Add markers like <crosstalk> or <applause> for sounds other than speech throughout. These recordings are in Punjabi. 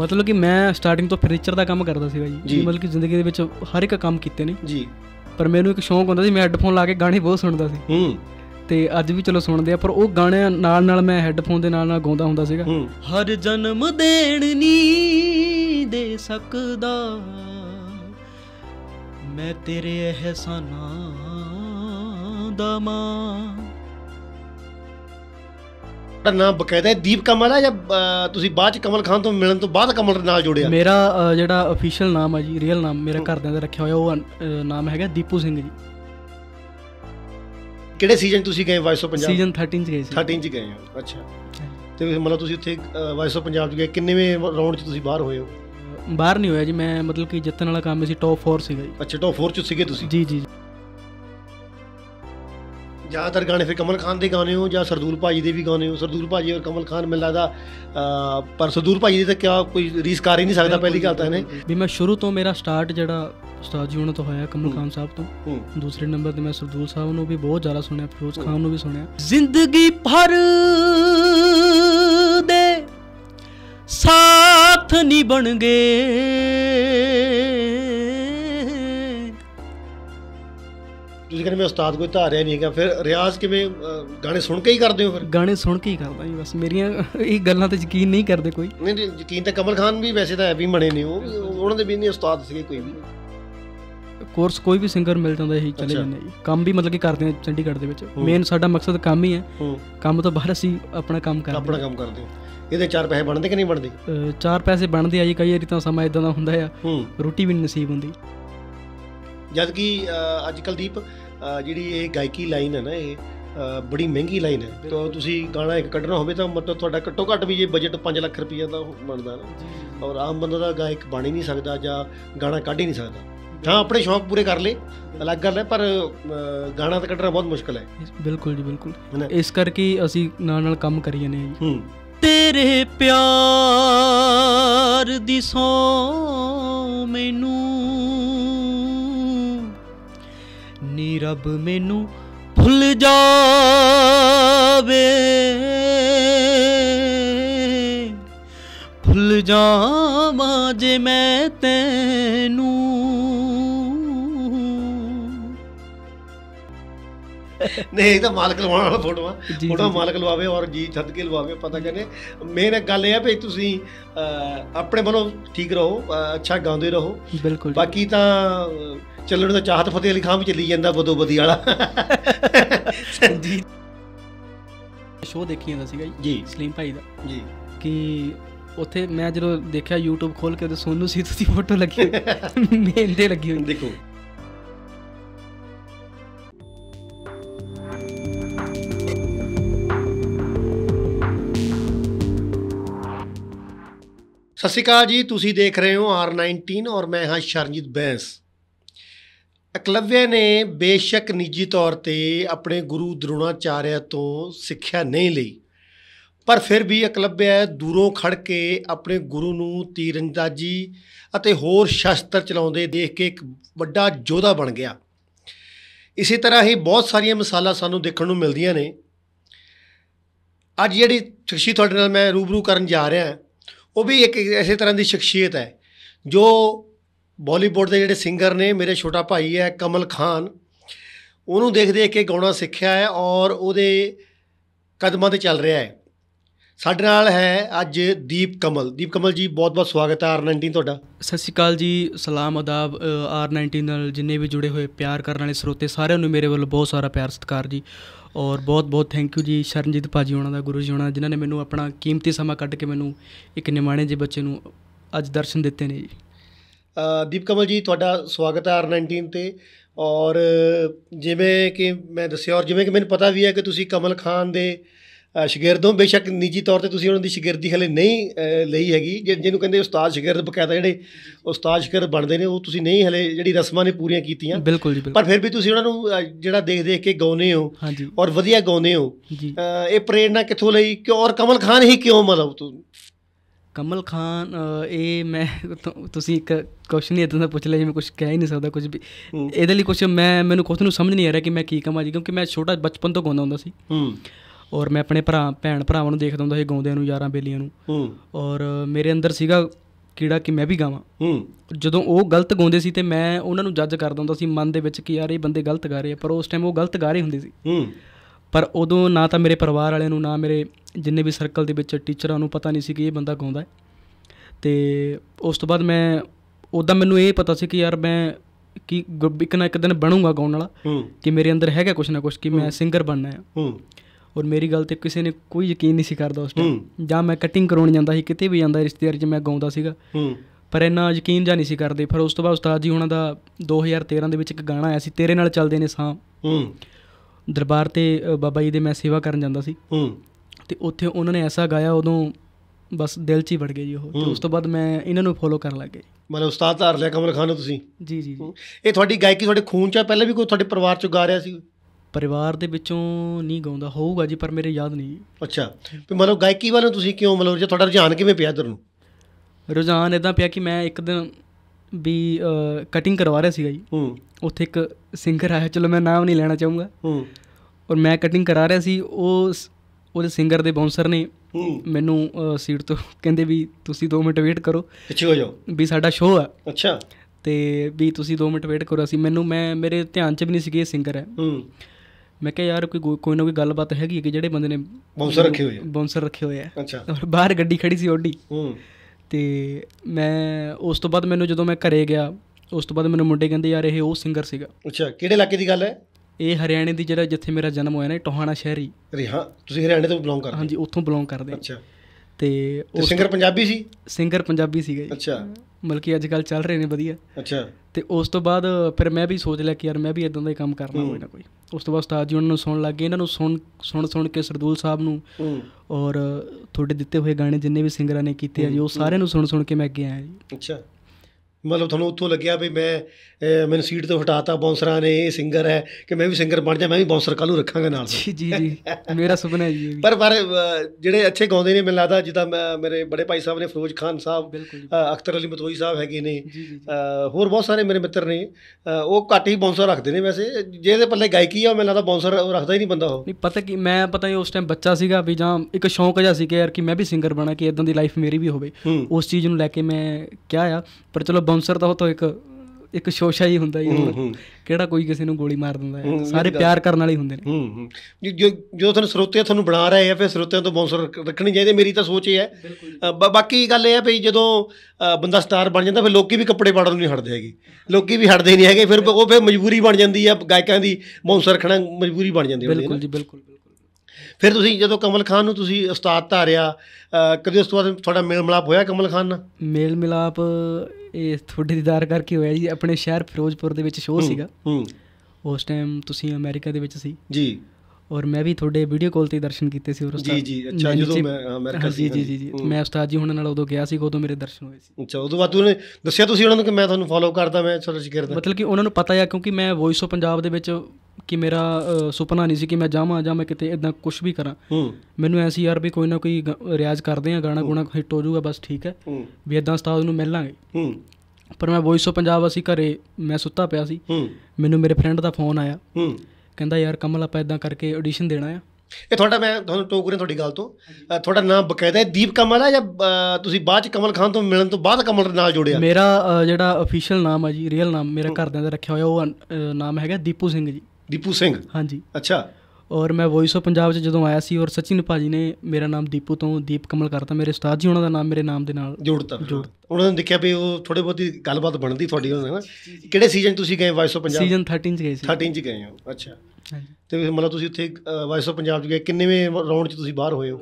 ਮਤਲਬ ਕਿ ਮੈਂ ਸਟਾਰਟਿੰਗ ਤੋਂ ਫਰਨੀਚਰ ਦਾ ਕੰਮ ਕਰਦਾ ਸੀ ਭਾਈ ਮਤਲਬ ਕਿ ਜ਼ਿੰਦਗੀ ਦੇ ਵਿੱਚ ਹਰ ਇੱਕ ਕੰਮ ਕੀਤੇ ਨੇ ਜੀ ਪਰ ਮੈਨੂੰ ਇੱਕ ਸ਼ੌਂਕ ਹੁੰਦਾ ਸੀ ਮੈਂ ਹੈੱਡਫੋਨ ਲਾ ਕੇ ਗਾਣੇ ਬਹੁਤ ਸੁਣਦਾ ਸੀ ਹੂੰ ਤੇ ਅੱਜ ਵੀ ਚਲੋ ਸੁਣਦੇ ਆ ਪਰ ਉਹ ਗਾਣੇ ਨਾਲ ਨਾਲ ਮੈਂ ਹੈੱਡਫੋਨ ਦੇ ਨਾਲ ਨਾਲ ਗਾਉਂਦਾ ਹੁੰਦਾ ਸੀਗਾ ਹਰ ਜਨਮ ਦੇਣ ਨਹੀਂ ਦੇ ਸਕਦਾ ਮੈਂ ਤੇਰੇ ਅਹਿਸਾਨਾਂ ਦਾ ਮਾਂ ਦਾ ਨਾਮ ਬਕਾਇਦਾ ਦੀਪ ਕਮਲ ਆ ਜਾਂ ਤੁਸੀਂ ਬਾਅਦ ਚ ਕਮਲ ਖਾਨ ਤੋਂ ਮਿਲਣ ਤੋਂ ਬਾਅਦ ਕਮਲ ਨਾਲ ਜੋੜਿਆ ਮੇਰਾ ਜਿਹੜਾ ਅਫੀਸ਼ੀਅਲ ਨਾਮ ਆ ਜੀ ਰੀਅਲ ਨਾਮ ਮੇਰੇ ਘਰਦਿਆਂ ਦਾ ਰੱਖਿਆ ਹੋਇਆ ਉਹ ਨਾਮ ਹੈਗਾ ਦੀਪੂ ਸਿੰਘ ਜੀ ਕਿਹੜੇ ਸੀਜ਼ਨ ਤੁਸੀਂ ਗਏ ਵਾਇਸ ਆਫ ਪੰਜਾਬ ਸੀਜ਼ਨ 13 ਚ ਗਏ ਸੀ 13 ਚ ਗਏ ਹੋ ਅੱਛਾ ਤੇ ਮਤਲਬ ਤੁਸੀਂ ਉੱਥੇ ਵਾਇਸ ਆਫ ਪੰਜਾਬ ਚ ਗਏ ਕਿੰਨੇਵੇਂ ਰਾਉਂਡ ਚ ਤੁਸੀਂ ਬਾਹਰ ਹੋਏ ਹੋ ਬਾਹਰ ਨਹੀਂ ਹੋਇਆ ਜੀ ਮੈਂ ਮਤਲਬ ਕਿ ਜਿੱਤਣ ਵਾਲਾ ਕੰਮ ਸੀ ਟੌਪ 4 ਸੀਗਾ ਜੀ ਅੱਛਾ ਟੌਪ 4 ਚ ਸੀਗੇ ਤੁਸੀਂ ਜੀ ਜੀ ਜ਼ਿਆਦਾਤਰ ਗਾਣੇ ਫਿਰ ਕਮਲ ਖਾਨ ਦੇ ਗਾਣੇ ਹੋ ਜਾਂ ਸਰਦੂਲ ਭਾਜੀ ਦੇ ਵੀ ਗਾਣੇ ਹੋ ਸਰਦੂਲ ਭਾਜੀ ਔਰ ਕਮਲ ਖਾਨ ਮਿਲਦਾ ਲੱਗਦਾ ਪਰ ਸਰਦੂਲ ਭਾਜੀ ਦੇ ਤਾਂ ਕਿਆ ਕੋਈ ਰੀਸ ਕਰ ਹੀ ਨਹੀਂ ਸਕਦਾ ਪਹਿਲੀ ਗੱਲ ਤਾਂ ਇਹਨੇ ਵੀ ਮੈਂ ਸ਼ੁਰੂ ਤੋਂ ਮੇਰਾ ਸਟਾਰਟ ਜਿਹੜਾ ਉਸਤਾਦ ਜੀ ਉਹਨਾਂ ਤੋਂ ਹੋਇਆ ਕਮਲ ਖਾਨ ਸਾਹਿਬ ਤੋਂ ਦੂਸਰੇ ਨੰਬਰ ਤੇ ਮੈਂ ਸਰਦੂਲ ਸਾਹਿਬ ਨੂੰ ਵੀ ਬਹੁਤ ਜ਼ਿਆਦਾ ਸੁਣਿਆ ਫਿਰੋਜ਼ ਖਾਨ ਨੂੰ ਵੀ ਸੁਣਿਆ ਜ਼ਿੰਦਗੀ ਭਰ ਦੇ ਸਾਥ ਨਹੀਂ ਬਣ ਗਏ ਲੇਕਿਨ ਮੈਂ ਉਸਤਾਦ ਕੋਈ ਧਾਰਿਆ ਨਹੀਂ ਹੈਗਾ ਫਿਰ ਰਿਆਜ਼ ਕਿਵੇਂ ਗਾਣੇ ਸੁਣ ਕੇ ਹੀ ਕਰਦੇ ਹੋ ਫਿਰ ਗਾਣੇ ਸੁਣ ਕੇ ਹੀ ਕਰਦਾ ਜੀ ਬਸ ਮੇਰੀਆਂ ਇਹ ਗੱਲਾਂ ਤੇ ਯਕੀਨ ਨਹੀਂ ਕਰਦੇ ਕੋਈ ਨਹੀਂ ਨਹੀਂ ਯਕੀਨ ਤਾਂ ਕਮਲ ਖਾਨ ਵੀ ਵੈਸੇ ਤਾਂ ਐ ਵੀ ਬਣੇ ਨੇ ਉਹ ਉਹਨਾਂ ਦੇ ਵੀ ਨਹੀਂ ਉਸਤਾਦ ਸੀਗੇ ਕੋਈ ਵੀ ਕੋਰਸ ਕੋਈ ਵੀ ਸਿੰਗਰ ਮਿਲ ਜਾਂਦਾ ਇਹੀ ਚਲੇ ਜਾਂਦੇ ਕੰਮ ਵੀ ਮਤਲਬ ਕਿ ਕਰਦੇ ਆ ਚੰਡੀਗੜ੍ਹ ਦੇ ਵਿੱਚ ਮੇਨ ਸਾਡਾ ਮਕਸਦ ਕੰਮ ਹੀ ਹੈ ਕੰਮ ਤੋਂ ਬਾਹਰ ਅਸੀਂ ਆਪਣਾ ਕੰਮ ਕਰਦੇ ਆਪਣਾ ਕੰਮ ਕਰਦੇ ਇਹਦੇ ਚਾਰ ਪੈਸੇ ਬਣਦੇ ਕਿ ਨਹੀਂ ਬਣਦੇ ਚਾਰ ਪੈਸੇ ਬਣਦੇ ਆ ਜੀ ਕਈ ਵਾਰੀ ਤਾਂ ਸਮਾਂ ਇਦਾਂ ਦਾ ਹੁੰਦਾ ਆ ਰੋਟੀ ਵੀ ਨਸੀਬ ਹੁੰਦੀ ਜਦ ਕਿ ਅੱਜ ਕੱਲ ਦੀਪ ਜਿਹੜੀ ਇਹ ਗਾਇਕੀ ਲਾਈਨ ਹੈ ਨਾ ਇਹ ਬੜੀ ਮਹਿੰਗੀ ਲਾਈਨ ਹੈ ਤਾਂ ਤੁਸੀਂ ਗਾਣਾ ਇੱਕ ਕੱਢਣਾ ਹੋਵੇ ਤਾਂ ਮਤਲਬ ਤੁਹਾਡਾ ਘੱਟੋ ਘੱਟ ਵੀ ਜੇ ਬਜਟ 5 ਲੱਖ ਰੁਪਈਆ ਦਾ ਬਣਦਾ ਨਾ ਔਰ ਆਮ ਬੰਦਾ ਦਾ ਗਾਇਕ ਬਣ ਹੀ ਨਹੀਂ ਸਕਦਾ ਜਾਂ ਗਾਣਾ ਕੱਢ ਹੀ ਨਹੀਂ ਸਕਦਾ ਹਾਂ ਆਪਣੇ ਸ਼ੌਕ ਪੂਰੇ ਕਰ ਲੇ ਅਲੱਗ ਗੱਲ ਹੈ ਪਰ ਗਾਣਾ ਤਾਂ ਕੱਢਣਾ ਬਹੁਤ ਮੁਸ਼ਕਲ ਹੈ ਬਿਲਕੁਲ ਜੀ ਬਿਲਕੁਲ ਇਸ ਕਰਕੇ ਅਸੀਂ ਨਾਲ ਨਾਲ ਕੰਮ ਕਰੀ ਜਾਂਦੇ ਹਾਂ ਜੀ ਤੇਰੇ ਪਿਆਰ ਦੀ ਸੋ ਮੈਨੂੰ ਨੀ ਰੱਬ ਮੈਨੂੰ ਭੁੱਲ ਜਾਵੇ ਭੁੱਲ ਜਾਵਾਂ ਜੇ ਮੈਂ ਤੈਨੂੰ ਨਹੀਂ ਤਾਂ ਮਾਲਕ ਲਵਾਉਣ ਵਾਲਾ ਫੋਟੋਆਂ ਫੋਟੋ ਮਾਲਕ ਲਵਾਵੇ ਔਰ ਜੀ ਛੱਡ ਕੇ ਲਵਾਵੇ ਪਤਾ ਕਰਨੇ ਮੇਨ ਗੱਲ ਇਹ ਆ ਵੀ ਤੁਸੀਂ ਆਪਣੇ ਵੱਲੋਂ ਠੀਕ ਰਹੋ ਅੱਛਾ ਗਾਉਂਦੇ ਰਹੋ ਬਾਕੀ ਤਾਂ ਚੱਲਣ ਦਾ ਚਾਹਤ ਫਤਿਹ ਅਲੀ ਖਾਨ ਵੀ ਚੱਲੀ ਜਾਂਦਾ ਬਦੋ ਬਦੀ ਵਾਲਾ ਜੀ ਸ਼ੋਅ ਦੇਖੀ ਜਾਂਦਾ ਸੀਗਾ ਜੀ ਸਲੀਮ ਭਾਈ ਦਾ ਜੀ ਕਿ ਉੱਥੇ ਮੈਂ ਜਦੋਂ ਦੇਖਿਆ YouTube ਖੋਲ ਕੇ ਤੇ ਸੋਨੂ ਸੀ ਤੁਸੀਂ ਫੋਟੋ ਲੱਗੀ ਮੇਂਦੇ ਲੱਗੀ ਹੋਈ ਦੇਖੋ ਸਸਿਕਾ ਜੀ ਤੁਸੀਂ ਦੇਖ ਰਹੇ ਹੋ R19 ਔਰ ਮੈਂ ਹਾਂ ਸ਼ਰਨਜੀਤ ਬੈਂਸ ਅਕਲਵਿਆ ਨੇ ਬੇਸ਼ੱਕ ਨਿੱਜੀ ਤੌਰ ਤੇ ਆਪਣੇ ਗੁਰੂ ਦਰੁਣਾਚਾਰਿਆ ਤੋਂ ਸਿੱਖਿਆ ਨਹੀਂ ਲਈ ਪਰ ਫਿਰ ਵੀ ਅਕਲਵਿਆ ਦੂਰੋਂ ਖੜ ਕੇ ਆਪਣੇ ਗੁਰੂ ਨੂੰ ਤੀਰੰਦਾਜ਼ੀ ਅਤੇ ਹੋਰ ਸ਼ਸਤਰ ਚਲਾਉਂਦੇ ਦੇਖ ਕੇ ਇੱਕ ਵੱਡਾ ਯੋਧਾ ਬਣ ਗਿਆ ਇਸੇ ਤਰ੍ਹਾਂ ਹੀ ਬਹੁਤ ਸਾਰੀਆਂ ਮਿਸਾਲਾਂ ਸਾਨੂੰ ਦੇਖਣ ਨੂੰ ਮਿਲਦੀਆਂ ਨੇ ਅੱਜ ਜਿਹੜੀ ਸ਼ਖਸੀਅਤ ਤੁਹਾਡੇ ਨਾਲ ਮੈਂ ਰੂਬਰੂ ਕਰਨ ਜਾ ਰਿਹਾ ਉਹ ਵੀ ਇੱਕ ਇਸੇ ਤਰ੍ਹਾਂ ਦੀ ਸ਼ਖਸੀਅਤ ਹੈ ਜੋ ਬਾਲੀਵੁੱਡ ਦੇ ਜਿਹੜੇ ਸਿੰਗਰ ਨੇ ਮੇਰੇ ਛੋਟਾ ਭਾਈ ਹੈ ਕਮਲ ਖਾਨ ਉਹਨੂੰ ਦੇਖ ਦੇਖ ਕੇ ਗਾਉਣਾ ਸਿੱਖਿਆ ਹੈ ਔਰ ਉਹਦੇ ਕਦਮਾਂ ਤੇ ਚੱਲ ਰਿਹਾ ਹੈ ਸਾਡੇ ਨਾਲ ਹੈ ਅੱਜ ਦੀਪ ਕਮਲ ਦੀਪ ਕਮਲ ਜੀ ਬਹੁਤ ਬਹੁਤ ਸਵਾਗਤ ਹੈ ਆਰ 19 ਤੁਹਾਡਾ ਸਤਿ ਸ਼੍ਰੀ ਅਕਾਲ ਜੀ ਸਲਾਮ ਅਦਾਬ ਆਰ 19 ਨਾਲ ਜਿੰਨੇ ਵੀ ਜੁੜੇ ਹੋਏ ਪਿਆਰ ਕਰਨ ਵਾਲੇ ਸਰੋਤੇ ਸਾਰਿਆਂ ਨੂੰ ਮੇਰੇ ਵੱਲੋਂ ਬਹੁਤ ਸਾਰਾ ਪਿਆਰ ਸਤਿਕਾਰ ਜੀ ਔਰ ਬਹੁਤ ਬਹੁਤ ਥੈਂਕ ਯੂ ਜੀ ਸ਼ਰਨਜੀਤ ਭਾਜੀ ਉਹਨਾਂ ਦਾ ਗੁਰੂ ਜੀ ਹੋਣਾ ਜਿਨ੍ਹਾਂ ਨੇ ਮੈਨੂੰ ਆਪਣਾ ਕੀਮਤੀ ਸਮਾਂ ਕੱਢ ਕੇ ਮੈਨੂੰ ਇੱਕ ਨਿਮਾਣੇ ਜਿਹੇ ਬੱਚੇ ਨੂੰ ਅੱਜ ਦਰਸ਼ਨ ਦਿੱਤੇ ਨੇ ਜੀ ਦੀਪ ਕਮਲ ਜੀ ਤੁਹਾਡਾ ਸਵਾਗਤ ਹੈ R19 ਤੇ ਔਰ ਜਿਵੇਂ ਕਿ ਮੈਂ ਦੱਸਿਆ ਔਰ ਜਿਵੇਂ ਕਿ ਮੈਨੂੰ ਪਤਾ ਵੀ ਹੈ ਕਿ ਤੁਸੀਂ ਕਮਲ ਖਾਨ ਦੇ ਸ਼ਾਗਿਰਦੋਂ ਬੇਸ਼ੱਕ ਨਿੱਜੀ ਤੌਰ ਤੇ ਤੁਸੀਂ ਉਹਨਾਂ ਦੀ ਸ਼ਾਗਿਰਦੀ ਹਲੇ ਨਹੀਂ ਲਈ ਹੈਗੀ ਜਿਹਨੂੰ ਕਹਿੰਦੇ ਉਸਤਾਦ ਸ਼ਾਗਿਰਦ ਬਕਾਇਦਾ ਜਿਹੜੇ ਉਸਤਾਦ ਸ਼ਾਗਿਰਦ ਬਣਦੇ ਨੇ ਉਹ ਤੁਸੀਂ ਨਹੀਂ ਹਲੇ ਜਿਹੜੀ ਰਸਮਾਂ ਨੇ ਪੂਰੀਆਂ ਕੀਤੀਆਂ ਪਰ ਫਿਰ ਵੀ ਤੁਸੀਂ ਉਹਨਾਂ ਨੂੰ ਜਿਹੜਾ ਦੇਖ ਦੇਖ ਕੇ ਗਾਉਨੇ ਹੋ ਔਰ ਵਧੀਆ ਗਾਉਨੇ ਹੋ ਇਹ ਪ੍ਰੇਰਣਾ ਕਿੱਥੋਂ ਲਈ ਕਿ ਔਰ ਕਮਲ ਖਾਨ ਹੀ ਕਿਉਂ ਮਤਲਬ ਕਮਲ ਖਾਨ ਇਹ ਮੈਂ ਤੁਸੀਂ ਇੱਕ ਕੁਐਸਚਨ ਹੀ ਇਦਾਂ ਦਾ ਪੁੱਛ ਲਿਆ ਜਿਵੇਂ ਕੁਝ ਕਹਿ ਹੀ ਨਹੀਂ ਸਕਦਾ ਕੁਝ ਵੀ ਇਹਦੇ ਲਈ ਕੁਝ ਮੈਂ ਮੈਨੂੰ ਕੁਝ ਨੂੰ ਸਮਝ ਨਹੀਂ ਆ ਰਿਹਾ ਕਿ ਮੈਂ ਕੀ ਕਹਾਂ ਜੀ ਕਿਉਂਕਿ ਮੈਂ ਛੋਟਾ ਬਚਪਨ ਤੋਂ ਗਾਉਂਦਾ ਹੁੰਦਾ ਸੀ ਹੂੰ ਔਰ ਮੈਂ ਆਪਣੇ ਭਰਾ ਭੈਣ ਭਰਾਵਾਂ ਨੂੰ ਦੇਖਦਾ ਹੁੰਦਾ ਸੀ ਗਾਉਂਦਿਆਂ ਨੂੰ ਯਾਰਾਂ ਬੇਲੀਆਂ ਨੂੰ ਹੂੰ ਔਰ ਮੇਰੇ ਅੰਦਰ ਸੀਗਾ ਕਿਹੜਾ ਕਿ ਮੈਂ ਵੀ ਗਾਵਾਂ ਹੂੰ ਜਦੋਂ ਉਹ ਗਲਤ ਗਾਉਂਦੇ ਸੀ ਤੇ ਮੈਂ ਉਹਨਾਂ ਨੂੰ ਜੱਜ ਕਰਦਾ ਹੁੰਦਾ ਸੀ ਮਨ ਦੇ ਵਿੱਚ ਕਿ ਯਾਰ ਇਹ ਬੰਦੇ ਗਲਤ ਗਾ ਰਹੇ ਆ ਪਰ ਉਸ ਟਾਈਮ ਉਹ ਗਲਤ ਗਾ ਰਹੇ ਹੁੰਦੇ ਸੀ ਹੂੰ ਪਰ ਉਦੋਂ ਨਾ ਤਾਂ ਮੇਰੇ ਪਰਿਵਾਰ ਵਾਲਿਆਂ ਨੂੰ ਨਾ ਮੇਰੇ ਜਿੰਨੇ ਵੀ ਸਰਕਲ ਦੇ ਵਿੱਚ ਟੀਚਰਾਂ ਨੂੰ ਪਤਾ ਨਹੀਂ ਸੀ ਕਿ ਇਹ ਬੰਦਾ ਗਾਉਂਦਾ ਹੈ ਤੇ ਉਸ ਤੋਂ ਬਾਅਦ ਮੈਂ ਉਦੋਂ ਮੈਨੂੰ ਇਹ ਪਤਾ ਸੀ ਕਿ ਯਾਰ ਮੈਂ ਕਿ ਇੱਕ ਨਾ ਇੱਕ ਦਿਨ ਬਣੂਗਾ ਗਾਉਣ ਵਾਲਾ ਕਿ ਮੇਰੇ ਅੰਦਰ ਹੈਗਾ ਕੁਝ ਨਾ ਕੁਝ ਕਿ ਮੈਂ ਸਿੰਗਰ ਬਣਨਾ ਹੈ ਔਰ ਮੇਰੀ ਗੱਲ ਤੇ ਕਿਸੇ ਨੇ ਕੋਈ ਯਕੀਨ ਨਹੀਂ ਸੀ ਕਰਦਾ ਉਸ ਟਾਈਮ ਜਾਂ ਮੈਂ ਕਟਿੰਗ ਕਰਾਉਣ ਜਾਂਦਾ ਸੀ ਕਿਤੇ ਵੀ ਜਾਂਦਾ ਰਿਸ਼ਤੇਦਾਰ ਜਿਵੇਂ ਮੈਂ ਗਾਉਂਦਾ ਸੀਗਾ ਪਰ ਇਹਨਾਂ ਯਕੀਨ ਜਾਂ ਨਹੀਂ ਸੀ ਕਰਦੇ ਫਿਰ ਉਸ ਤੋਂ ਬਾਅਦ ਉਸਤਾਦ ਜੀ ਉਹਨਾਂ ਦਾ 2013 ਦੇ ਵਿੱਚ ਇੱਕ ਗਾਣਾ ਆਇਆ ਸੀ ਤੇਰੇ ਨਾਲ ਚੱਲਦੇ ਨੇ ਸਾਂ ਦਰਬਾਰ ਤੇ ਬਾਬਾ ਜੀ ਦੇ ਮੈਂ ਸੇਵਾ ਕਰਨ ਜਾਂਦਾ ਸੀ ਤੇ ਉੱਥੇ ਉਹਨਾਂ ਨੇ ਐਸਾ ਗਾਇਆ ਉਦੋਂ ਬਸ ਦਿਲ 'ਚ ਹੀ ਵੜ ਗਏ ਜੀ ਉਹ ਤੇ ਉਸ ਤੋਂ ਬਾਅਦ ਮੈਂ ਇਹਨਾਂ ਨੂੰ ਫੋਲੋ ਕਰਨ ਲੱਗ ਗਿਆ ਮਤਲਬ ਉਸਤਾਦ ਧਾਰ ਲਿਆ ਕਮਲ ਖਾਨ ਨੂੰ ਤੁਸੀਂ ਜੀ ਜੀ ਜੀ ਇਹ ਤੁਹਾਡੀ ਗਾਇਕੀ ਤੁਹਾਡੇ ਖੂਨ 'ਚ ਆ ਪਹਿਲਾਂ ਵੀ ਕੋਈ ਤੁਹਾਡੇ ਪਰਿਵਾਰ 'ਚ ਗਾ ਰਿਹਾ ਸੀ ਪਰਿਵਾਰ ਦੇ ਵਿੱਚੋਂ ਨਹੀਂ ਗਾਉਂਦਾ ਹੋਊਗਾ ਜੀ ਪਰ ਮੇਰੇ ਯਾਦ ਨਹੀਂ ਅੱਛਾ ਤੇ ਮਤਲਬ ਗਾਇਕੀ ਵੱਲੋਂ ਤੁਸੀਂ ਕਿਉਂ ਮਤਲਬ ਜੇ ਤੁਹਾਡਾ ਰੁਝਾਨ ਕਿਵੇਂ ਪਿਆ ਇਧਰ ਨੂੰ ਰੁਝਾਨ ਇਦਾਂ ਪਿਆ ਕਿ ਮੈਂ ਇੱਕ ਦਿਨ ਵੀ ਕਟਿੰਗ ਕਰਵਾ ਰਿਹਾ ਸੀਗਾ ਜੀ ਹੂੰ ਉੱਥੇ ਇੱਕ ਸਿੰਗਰ ਆਇਆ ਚਲੋ ਮੈਂ ਨਾਮ ਨਹੀਂ ਲੈਣਾ ਚਾਹੂੰਗਾ ਹੂੰ ਔਰ ਮੈਂ ਕਟਿੰਗ ਕਰਾ ਰਿਹਾ ਸੀ ਉਹ ਉਹਦੇ ਸਿੰਗਰ ਦੇ ਬਾਉਂਸਰ ਨੇ ਮੈਨੂੰ ਸੀਟ ਤੋਂ ਕਹਿੰਦੇ ਵੀ ਤੁਸੀਂ 2 ਮਿੰਟ ਵੇਟ ਕਰੋ ਪਿੱਛੇ ਹੋ ਜਾਓ ਵੀ ਸਾਡਾ ਸ਼ੋਅ ਆ ਅੱਛਾ ਤੇ ਵੀ ਤੁਸੀਂ 2 ਮਿੰਟ ਵੇਟ ਕਰੋ ਅਸੀਂ ਮੈਨੂੰ ਮੈਂ ਮੇਰੇ ਧਿਆਨ 'ਚ ਵੀ ਨਹੀਂ ਸੀ ਕਿ ਇਹ ਸਿੰਗਰ ਹੈ ਹੂੰ ਮੈਂ ਕਿਹਾ ਯਾਰ ਕੋਈ ਕੋਈ ਨਾ ਕੋਈ ਗੱਲਬਾਤ ਹੈਗੀ ਕਿ ਜਿਹੜੇ ਬੰਦੇ ਨੇ ਬਾਉਂਸਰ ਰੱਖੇ ਹੋਏ ਆ ਬਾਉਂਸਰ ਰੱਖੇ ਹੋਏ ਆ ਅੱਛਾ ਬਾਹਰ ਗੱਡੀ ਖੜੀ ਸੀ ਓਡੀ ਹੂੰ ਤੇ ਮੈਂ ਉਸ ਤੋਂ ਬਾਅਦ ਮੈਨੂੰ ਜਦੋਂ ਮੈਂ ਘਰੇ ਗਿਆ ਉਸ ਤੋਂ ਬਾਅਦ ਮੈਨੂੰ ਮੁੰਡੇ ਕਹਿੰਦੇ ਯਾਰ ਇਹ ਉਹ ਸਿੰਗਰ ਸੀਗਾ ਅੱਛਾ ਕਿਹੜੇ ਇਲਾਕੇ ਦੀ ਗੱਲ ਹੈ ਇਹ ਹਰਿਆਣੇ ਦੀ ਜਿਹੜਾ ਜਿੱਥੇ ਮੇਰਾ ਜਨਮ ਹੋਇਆ ਨਾ ਟੋਹਾਣਾ ਸ਼ਹਿਰੀ ਹਾਂ ਤੁਸੀਂ ਹਰਿਆਣੇ ਤੋਂ ਬਿਲੋਂਗ ਕਰਦੇ ਹਾਂਜੀ ਉੱਥੋਂ ਬਿਲੋਂਗ ਕਰਦੇ ਅੱਛਾ ਤੇ ਉਹ ਸਿੰਗਰ ਪੰਜਾਬੀ ਸੀ ਸਿੰਗਰ ਪੰਜਾਬੀ ਸੀਗਾ ਜੀ ਅੱਛਾ ਮਤਲਬ ਕਿ ਅੱਜ ਕੱਲ ਚੱਲ ਰਹੇ ਨੇ ਵਧੀਆ ਅੱਛਾ ਤੇ ਉਸ ਤੋਂ ਬਾਅਦ ਫਿਰ ਮੈਂ ਵੀ ਸੋਚ ਲਿਆ ਕਿ ਯਾਰ ਮੈਂ ਵੀ ਇਦਾਂ ਦਾ ਹੀ ਕੰਮ ਕਰਨਾ ਹੋਵੇ ਨਾ ਕੋਈ ਉਸ ਤੋਂ ਬਾਅਦ ਉਸਤਾਦ ਜੀ ਉਹਨਾਂ ਨੂੰ ਸੁਣਨ ਲੱਗ ਗਏ ਇਹਨਾਂ ਨੂੰ ਸੁਣ ਸੁਣ ਸੁਣ ਕੇ ਸਰਦੂਲ ਸਾਹਿਬ ਨੂੰ ਔਰ ਤੁਹਾਡੇ ਦਿੱਤੇ ਹੋਏ ਗਾਣੇ ਜਿੰਨੇ ਵੀ ਸਿੰਗਰਾਂ ਨੇ ਕੀਤੇ ਆ ਜੀ ਉਹ ਸਾਰਿਆਂ ਨੂੰ ਸੁਣ ਸੁਣ ਕੇ ਮੈਂ ਅੱਗੇ ਆਇਆ ਜੀ ਅੱਛਾ ਮਤਲਬ ਤੁਹਾਨੂੰ ਉੱਥੋਂ ਲੱਗਿਆ ਵੀ ਮੈਂ ਮੈਨੂੰ ਸੀਟ ਤੋਂ ਹਟਾਤਾ ਬੌਂਸਰਾਂ ਨੇ ਇਹ ਸਿੰਗਰ ਹੈ ਕਿ ਮੈਂ ਵੀ ਸਿੰਗਰ ਬਣ ਜਾ ਮੈਂ ਵੀ ਬੌਂਸਰ ਕੱਲੂ ਰੱਖਾਂਗਾ ਨਾਲ ਜੀ ਜੀ ਜੀ ਮੇਰਾ ਸੁਪਨਾ ਹੈ ਜੀ ਪਰ ਪਰ ਜਿਹੜੇ ਅੱਛੇ ਗਾਉਂਦੇ ਨੇ ਮੈਨੂੰ ਲੱਗਦਾ ਜਿੱਦਾਂ ਮੇਰੇ ਬੜੇ ਭਾਈ ਸਾਹਿਬ ਨੇ ਫਰੋਜ਼ ਖਾਨ ਸਾਹਿਬ ਅਖਤਰ ਅਲੀ ਮਤੋਈ ਸਾਹਿਬ ਹੈਗੇ ਨੇ ਹੋਰ ਬਹੁਤ ਸਾਰੇ ਮੇਰੇ ਮਿੱਤਰ ਨੇ ਉਹ ਘੱਟ ਹੀ ਬੌਂਸਰ ਰੱਖਦੇ ਨੇ ਵੈਸੇ ਜਿਹਦੇ ਪੱਲੇ ਗਾਇਕੀ ਆ ਮੈਨੂੰ ਲੱਗਦਾ ਬੌਂਸਰ ਰੱਖਦਾ ਹੀ ਨਹੀਂ ਬੰਦਾ ਉਹ ਨਹੀਂ ਪਤਾ ਕਿ ਮੈਂ ਪਤਾ ਹੀ ਉਸ ਟਾਈਮ ਬੱਚਾ ਸੀਗਾ ਵੀ ਜਾਂ ਇੱਕ ਸ਼ੌਂਕ ਜਿਹਾ ਸੀ ਕਿ ਯਾਰ ਕਿ ਮੈਂ ਵੀ ਸਿੰਗਰ ਬਣਾ ਕਿ ਇਦਾਂ ਦੀ ਲਾਈਫ ਮੇਰੀ ਵੀ ਹੋਵੇ ਉਸ ਚੀਜ਼ ਨੂੰ ਲੈ ਕੇ ਮੈਂ ਕਿਹਾ ਆ ਪਰ ਚਲੋ ਬਾਉਂਸਰ ਤਾਂ ਉਹ ਤਾਂ ਇੱਕ ਇੱਕ ਸ਼ੋਸ਼ਾ ਹੀ ਹੁੰਦਾ ਹੀ ਕਿਹੜਾ ਕੋਈ ਕਿਸੇ ਨੂੰ ਗੋਲੀ ਮਾਰ ਦਿੰਦਾ ਸਾਰੇ ਪਿਆਰ ਕਰਨ ਵਾਲੇ ਹੁੰਦੇ ਨੇ ਹੂੰ ਜੋ ਜੋ ਤੁਹਾਨੂੰ ਸਰੋਤੇ ਤੁਹਾਨੂੰ ਬਣਾ ਰਹੇ ਆ ਫਿਰ ਸਰੋਤਿਆਂ ਤੋਂ ਬਾਉਂਸਰ ਰੱਖਣੀ ਚਾਹੀਦੀ ਮੇਰੀ ਤਾਂ ਸੋਚ ਇਹ ਹੈ ਬਾਕੀ ਗੱਲ ਇਹ ਹੈ ਭਈ ਜਦੋਂ ਬੰਦਾ ਸਟਾਰ ਬਣ ਜਾਂਦਾ ਫਿਰ ਲੋਕੀ ਵੀ ਕੱਪੜੇ ਪਾੜਨ ਨੂੰ ਨਹੀਂ ਹਟਦੇ ਹੈਗੇ ਲੋਕੀ ਵੀ ਹਟਦੇ ਨਹੀਂ ਹੈਗੇ ਫਿਰ ਉਹ ਫਿਰ ਮਜਬੂਰੀ ਬਣ ਜਾਂਦੀ ਆ ਗਾਇਕਾਂ ਦੀ ਬਾਉਂਸਰ ਰੱਖਣਾ ਮਜਬੂਰੀ ਬਣ ਜਾਂਦੀ ਹੈ ਬਿਲਕੁਲ ਜੀ ਬਿਲਕੁਲ ਫਿਰ ਤੁਸੀਂ ਜਦੋਂ ਕਮਲ ਖਾਨ ਨੂੰ ਤੁਸੀਂ ਉਸਤਾਦ ਧਾਰਿਆ ਕਦੇ ਉਸ ਤੋਂ ਬਾਅਦ ਤੁਹਾਡਾ ਮੇਲ ਮਿਲਾਪ ਹੋਇਆ ਕਮਲ ਖਾਨ ਨਾਲ ਮੇਲ ਮਿਲਾਪ ਇਹ ਤੁਹਾਡੇ ਦੀਦਾਰ ਕਰਕੇ ਹੋਇਆ ਜੀ ਆਪਣੇ ਸ਼ਹਿਰ ਫਿਰੋਜ਼ਪੁਰ ਦੇ ਵਿੱਚ ਸ਼ੋਅ ਸੀਗਾ ਹੂੰ ਉਸ ਟਾਈਮ ਤੁਸੀਂ ਅਮਰੀਕਾ ਦੇ ਵਿੱਚ ਸੀ ਜੀ ਔਰ ਮੈਂ ਵੀ ਤੁਹਾਡੇ ਵੀਡੀਓ ਕਾਲ ਤੇ ਦਰਸ਼ਨ ਕੀਤੇ ਸੀ ਉਸ ਉਸਤਾਦ ਜੀ ਜੀ ਅੱਛਾ ਜਦੋਂ ਮੈਂ ਅਮਰੀਕਾ ਸੀ ਜੀ ਜੀ ਜੀ ਮੈਂ ਉਸਤਾਦ ਜੀ ਹੁਣਾਂ ਨਾਲ ਉਦੋਂ ਗਿਆ ਸੀ ਉਦੋਂ ਮੇਰੇ ਦਰਸ਼ਨ ਹੋਏ ਸੀ ਅੱਛਾ ਉਦੋਂ ਬਾਅਦ ਤੁਸੀਂ ਦੱਸਿਆ ਤੁਸੀਂ ਉਹਨਾਂ ਨੂੰ ਕਿ ਮੈਂ ਤੁਹਾਨੂੰ ਫੋਲੋ ਕਰਦਾ ਮੈਂ ਚਲੋ ਕਰਦਾ ਮਤਲਬ ਕਿ ਉਹਨਾਂ ਨੂੰ ਪਤਾ ਹੈ ਕਿਉਂਕਿ ਮੈਂ ਵੌਇਸ ਆਫ ਪੰਜਾਬ ਦੇ ਵਿੱਚ ਕਿ ਮੇਰਾ ਸੁਪਨਾ ਨਹੀਂ ਸੀ ਕਿ ਮੈਂ ਜਾਵਾਂ ਜਾਂ ਮੈਂ ਕਿਤੇ ਇਦਾਂ ਕੁਝ ਵੀ ਕਰਾਂ ਮੈਨੂੰ ਐਸੀ ਯਾਰ ਵੀ ਕੋਈ ਨਾ ਕੋਈ ਰਿਆਜ਼ ਕਰਦੇ ਆ ਗਾਣਾ ਗੁਣਾ ਹਿੱਟ ਹੋ ਜਾਊਗਾ ਬਸ ਠੀਕ ਹੈ ਵੀ ਇਦਾਂ ਉਸਤਾਦ ਨੂੰ ਮਿਲ ਲਾਂਗੇ ਪਰ ਮੈਂ ਵੌਇਸ ਆਫ ਪੰਜਾਬ ਅਸੀਂ ਘਰੇ ਮੈਂ ਸੁੱਤਾ ਪਿਆ ਸੀ ਮੈਨੂੰ ਮੇਰੇ ਫਰੈਂਡ ਦਾ ਫੋਨ ਆਇਆ ਕਹਿੰਦਾ ਯਾਰ ਕਮਲ ਆਪਾਂ ਇਦਾਂ ਕਰਕੇ ਆਡੀਸ਼ਨ ਦੇਣਾ ਆ ਇਹ ਤੁਹਾਡਾ ਮੈਂ ਤੁਹਾਨੂੰ ਟੋਕ ਰਿਹਾ ਤੁਹਾਡੀ ਗੱਲ ਤੋਂ ਤੁਹਾਡਾ ਨਾਮ ਬਕਾਇਦਾ ਦੀਪ ਕਮਲ ਆ ਜਾਂ ਤੁਸੀਂ ਬਾਅਦ ਚ ਕਮਲ ਖਾਨ ਤੋਂ ਮਿਲਣ ਤੋਂ ਬਾਅਦ ਕਮਲ ਨਾਲ ਜੋੜਿਆ ਮੇਰਾ ਜਿਹੜਾ ਅਫੀਸ਼ੀਅਲ ਨਾਮ ਆ ਜੀ ਰੀਅਲ ਨਾਮ ਮੇਰਾ ਘਰਦਿਆਂ ਦਾ ਰੱਖਿਆ ਹੋਇਆ ਉਹ ਨਾਮ ਹੈਗਾ ਦੀਪੂ ਸਿੰਘ ਜੀ ਦੀਪੂ ਸਿੰਘ ਹਾਂਜੀ ਅੱਛਾ ਔਰ ਮੈਂ ਵੌਇਸ ਆਫ ਪੰਜਾਬ 'ਚ ਜਦੋਂ ਆਇਆ ਸੀ ਔਰ ਸਚਿਨ ਭਾਜੀ ਨੇ ਮੇਰਾ ਨਾਮ ਦੀਪੂ ਤੋਂ ਦੀਪ ਕਮਲ ਕਰਤਾ ਮੇਰੇ ਉਸਤਾਦ ਜੀ ਉਹਨਾਂ ਦਾ ਨਾਮ ਮੇਰੇ ਨਾਮ ਦੇ ਨਾਲ ਜੋੜਤਾ ਉਹਨਾਂ ਨੇ ਦੇਖਿਆ ਵੀ ਉਹ ਥੋੜੇ ਬਹੁਤੀ ਗੱਲਬਾਤ ਬਣਦੀ ਤੁਹਾਡੀ ਉਹਨਾਂ ਨਾਲ ਕਿਹੜੇ ਸੀਜ਼ਨ ਤੁਸੀਂ ਗਏ ਵੌਇਸ ਆਫ ਪੰਜਾਬ ਸੀਜ਼ਨ 13 'ਚ ਗਏ ਸੀ 13 'ਚ ਗਏ ਹੋ ਅੱਛਾ ਤੇ ਮਤਲਬ ਤੁਸੀਂ ਉੱਥੇ ਵੌਇਸ ਆਫ ਪੰਜਾਬ 'ਚ ਗਏ ਕਿੰਨੇਵੇਂ ਰਾਉਂਡ 'ਚ ਤੁਸੀਂ ਬਾਹਰ ਹੋਏ ਹੋ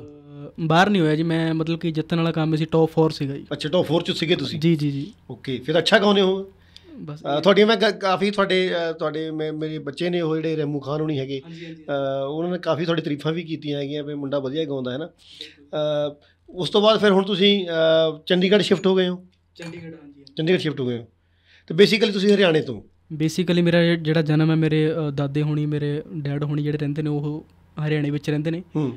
ਬਾਹਰ ਨਹੀਂ ਹੋਇਆ ਜੀ ਮੈਂ ਮਤਲਬ ਕਿ ਜਿੱਤਣ ਵਾਲਾ ਕੰਮ ਸੀ ਟੌਪ 4 ਸੀਗਾ ਜੀ ਅੱਛਾ ਟੌਪ 4 ਚ ਸੀਗੇ ਤੁਸੀਂ ਜੀ ਜੀ ਜੀ ਓਕੇ ਫਿਰ ਅੱਛਾ ਗਾਉਂਦੇ ਹੋ ਬਸ ਤੁਹਾਡੀ ਮੈਂ ਕਾਫੀ ਤੁਹਾਡੇ ਤੁਹਾਡੇ ਮੇਰੇ ਬੱਚੇ ਨੇ ਉਹ ਜਿਹੜੇ ਰਮੂ ਖਾਨ ਹੁਣੀ ਹੈਗੇ ਉਹਨਾਂ ਨੇ ਕਾਫੀ ਤੁਹਾਡੀ ਤਾਰੀਫਾਂ ਵੀ ਕੀਤੀਆਂ ਹੈਗੀਆਂ ਵੀ ਮੁੰਡਾ ਵਧੀਆ ਗਾਉਂਦਾ ਹੈ ਨਾ ਉਸ ਤੋਂ ਬਾਅਦ ਫਿਰ ਹੁਣ ਤੁਸੀਂ ਚੰਡੀਗੜ੍ਹ ਸ਼ਿਫਟ ਹੋ ਗਏ ਹੋ ਚੰਡੀਗੜ੍ਹ ਹਾਂਜੀ ਚੰਡੀਗੜ੍ਹ ਸ਼ਿਫਟ ਹੋ ਗਏ ਹੋ ਤੇ ਬੇਸਿਕਲੀ ਤੁਸੀਂ ਹਰਿਆਣੇ ਤੋਂ ਬੇਸਿਕਲੀ ਮੇਰਾ ਜਿਹੜਾ ਜਨਮ ਹੈ ਮੇਰੇ ਦਾਦੇ ਹੁਣੀ ਮੇਰੇ ਡੈਡ ਹੁਣੀ ਜਿਹੜੇ ਰਹਿੰਦੇ ਨੇ ਉਹ ਹਰਿਆਣੇ ਵਿੱਚ ਰਹਿੰਦੇ ਨੇ ਹੂੰ